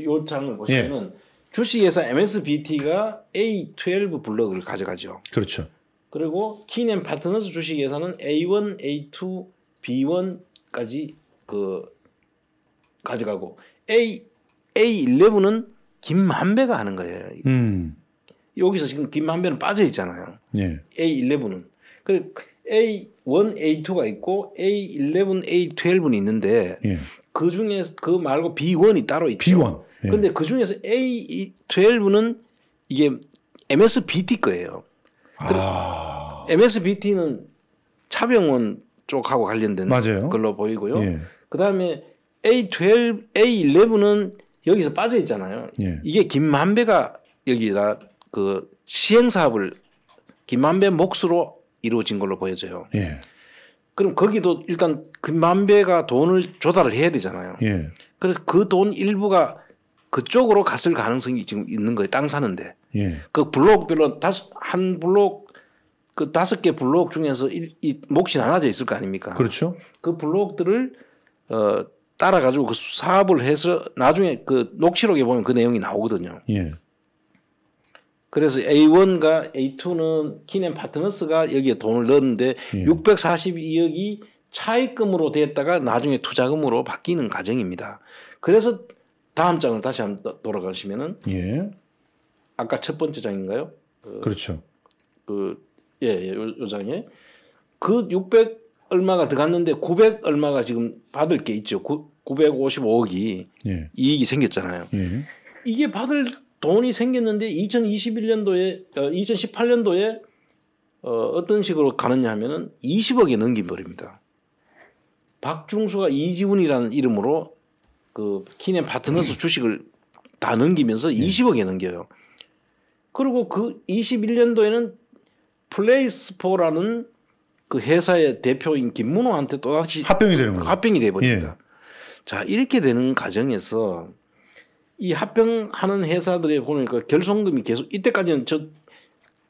요 장을 보시면은 예. 주식에서 MSBT가 A12 블록을 가져가죠. 그렇죠. 그리고 키넨 파트너스 주식에서는 A1, A2, B1까지 그 가져가고 A A11은 김한배가 하는 거예요. 음. 여기서 지금 김한배는 빠져 있잖아요. 예. A11은. 그 A1, A2가 있고 A11, A12는 있는데 예. 그 중에서 그 말고 B1이 따로 있죠. B1. 예. 근데 그 중에서 A12는 이게 MSBT 거예요. 아. MSBT는 차병원 쪽하고 관련된 맞아요. 걸로 보이고요. 예. 그다음에 A12, A11은 여기서 빠져 있잖아요. 예. 이게 김만배가 여기다 그 시행 사업을 김만배 몫으로 이루어진 걸로 보여져요. 예. 그럼 거기도 일단 그만배가 돈을 조달을 해야 되잖아요. 예. 그래서 그 돈 일부가 그쪽으로 갔을 가능성이 지금 있는 거예요. 땅 사는데. 예. 그 블록별로 다섯 한 블록 그 다섯 개 블록 중에서 일, 이 몫이 나눠져 있을 거 아닙니까? 그렇죠. 그 블록들을 어 따라 가지고 그 사업을 해서 나중에 그 녹취록에 보면 그 내용이 나오거든요. 예. 그래서 A1과 A2는 기넨 파트너스가 여기에 돈을 넣었는데 예. 642억이 차입금으로 되었다가 나중에 투자금으로 바뀌는 과정입니다. 그래서 다음 장을 다시 한번 돌아가시면은 예. 아까 첫 번째 장인가요? 그, 렇죠그 예, 예, 요, 요 장에 그 600 얼마가 들어갔는데 900 얼마가 지금 받을 게 있죠. 9, 955억이 예. 이익이 생겼잖아요. 예. 이게 받을 돈이 생겼는데 2021년도에 어, 2018년도에 어, 어떤 식으로 가느냐 하면은 2 0억에 넘긴 버립니다. 박중수가 이지훈이라는 이름으로 그 키넨 파트너스 음. 주식을 다 넘기면서 네. 20억에 넘겨요. 그리고 그 21년도에는 플레이스포라는 그 회사의 대표인 김문호한테 또다시 합병이 되는 거죠. 합병이 돼버립니다. 예. 자 이렇게 되는 과정에서 이 합병하는 회사들에 보니까 결손금이 계속 이때까지는 저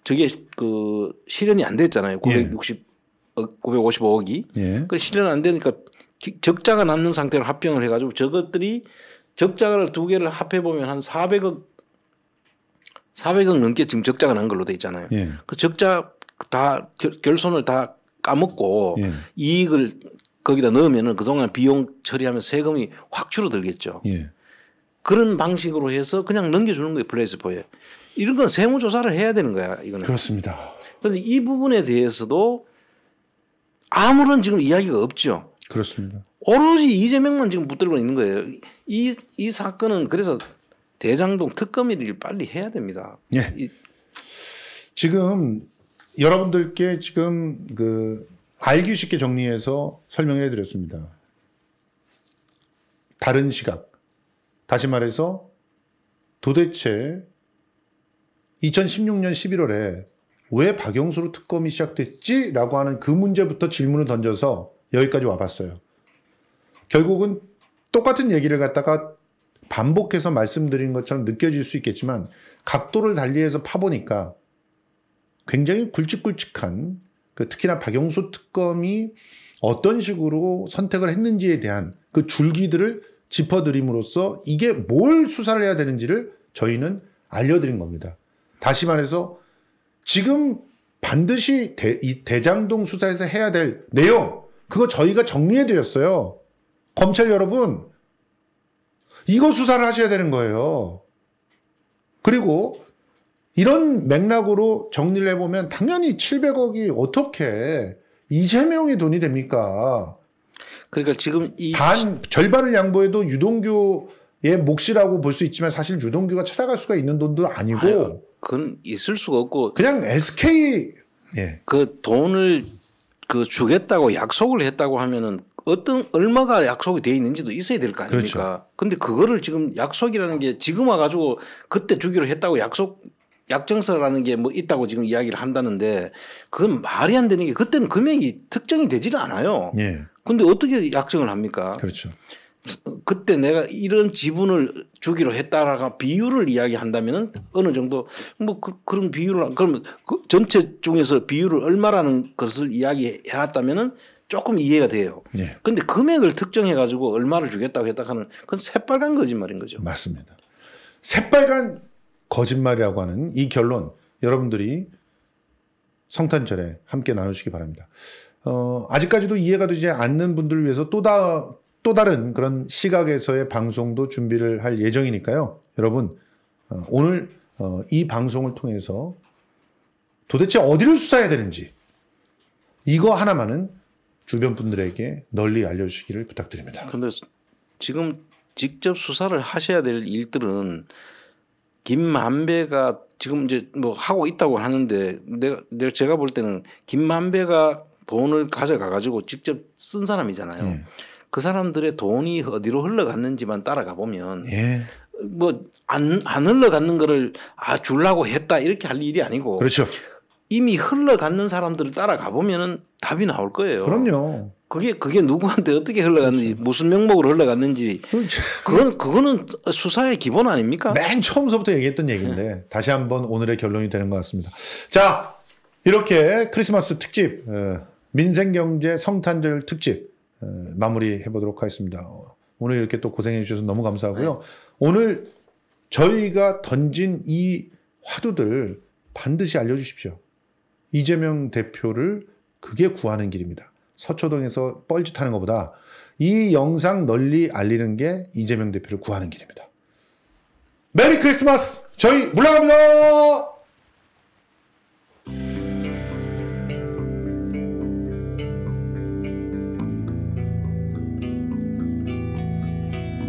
저게 그 실현이 안 됐잖아요. 960억, 예. 955억이. 예. 그 실현 안 되니까 적자가 남는 상태로 합병을 해가지고 저것들이 적자를 두 개를 합해 보면 한 400억 400억 넘게 지금 적자가 난 걸로 돼 있잖아요. 예. 그 적자 다 결, 손을다 까먹고 예. 이익을 거기다 넣으면은 그동안 비용 처리하면 세금이 확 줄어들겠죠. 예. 그런 방식으로 해서 그냥 넘겨주는 거예요. 플레이스포에. 이런 건 세무조사를 해야 되는 거야. 이거는. 그렇습니다. 그런데 이 부분에 대해서도 아무런 지금 이야기가 없죠. 그렇습니다. 오로지 이재명만 지금 붙들고 있는 거예요. 이, 이 사건은 그래서 대장동 특검일을 빨리 해야 됩니다. 예. 이, 지금 여러분들께 지금 그 알기 쉽게 정리해서 설명해 드렸습니다. 다른 시각, 다시 말해서 도대체 2016년 11월에 왜 박영수로 특검이 시작됐지? 라고 하는 그 문제부터 질문을 던져서 여기까지 와봤어요. 결국은 똑같은 얘기를 갖다가 반복해서 말씀드린 것처럼 느껴질 수 있겠지만 각도를 달리해서 파보니까 굉장히 굵직굵직한 그 특히나 박영수 특검이 어떤 식으로 선택을 했는지에 대한 그 줄기들을 짚어드림으로써 이게 뭘 수사를 해야 되는지를 저희는 알려드린 겁니다. 다시 말해서 지금 반드시 대, 이 대장동 수사에서 해야 될 내용 그거 저희가 정리해드렸어요. 검찰 여러분 이거 수사를 하셔야 되는 거예요. 그리고 이런 맥락으로 정리를 해보면 당연히 700억이 어떻게 이재명의 돈이 됩니까? 그러니까 지금 이 단 절반을 양보해도 유동규의 몫이라고 볼 수 있지만 사실 유동규가 찾아갈 수가 있는 돈도 아니고 아유, 그건 있을 수가 없고 그냥 SK 예. 그 돈을 그 주겠다고 약속을 했다고 하면은 어떤 얼마가 약속이 돼 있는지도 있어야 될 거 아닙니까? 그렇죠. 근데 그거를 지금 약속이라는 게 지금 와 가지고 그때 주기로 했다고 약속 약정서라는 게 뭐 있다고 지금 이야기를 한다는데 그건 말이 안 되는 게 그때는 금액이 특정이 되질 않아요. 예. 근데 어떻게 약정을 합니까? 그렇죠. 그때 내가 이런 지분을 주기로 했다라가 비율을 이야기한다면은 어느 정도 뭐 그, 런 비율을 그러면 그 전체 중에서 비율을 얼마라는 것을 이야기해놨다면은 조금 이해가 돼요. 예. 근데 금액을 특정해 가지고 얼마를 주겠다고 했다 하는 그건 새빨간 거짓말인 거죠. 맞습니다. 새빨간 거짓말이라고 하는 이 결론 여러분들이 성탄절에 함께 나누시기 바랍니다. 어, 아직까지도 이해가 되지 않는 분들을 위해서 또, 다, 또 다른 그런 시각에서의 방송도 준비를 할 예정이니까요. 여러분 어, 오늘 어, 이 방송을 통해서 도대체 어디를 수사해야 되는지 이거 하나만은 주변 분들에게 널리 알려주시기를 부탁드립니다. 그런데 지금 직접 수사를 하셔야 될 일들은 김만배가 지금 이제 뭐 하고 있다고 하는데 내가, 내가 제가 볼 때는 김만배가 돈을 가져가 가지고 직접 쓴 사람이잖아요. 네. 그 사람들의 돈이 어디로 흘러갔는지만 따라가 보면 예. 뭐안안 안 흘러갔는 거를 아 줄라고 했다 이렇게 할 일이 아니고 그렇죠. 이미 흘러갔는 사람들을 따라가 보면은 답이 나올 거예요. 그럼요. 그게 그게 누구한테 어떻게 흘러갔는지 그렇죠. 무슨 명목으로 흘러갔는지 그렇죠. 그건 그거는 수사의 기본 아닙니까? 맨 처음서부터 얘기했던 얘기인데 다시 한번 오늘의 결론이 되는 것 같습니다. 자 이렇게 크리스마스 특집 어, 민생경제 성탄절 특집 어, 마무리 해보도록 하겠습니다. 오늘 이렇게 또 고생해 주셔서 너무 감사하고요. 오늘 저희가 던진 이 화두들 반드시 알려주십시오. 이재명 대표를 그게 구하는 길입니다. 서초동에서 뻘짓하는 것보다 이 영상 널리 알리는 게 이재명 대표를 구하는 길입니다. 메리 크리스마스! 저희 물러갑니다!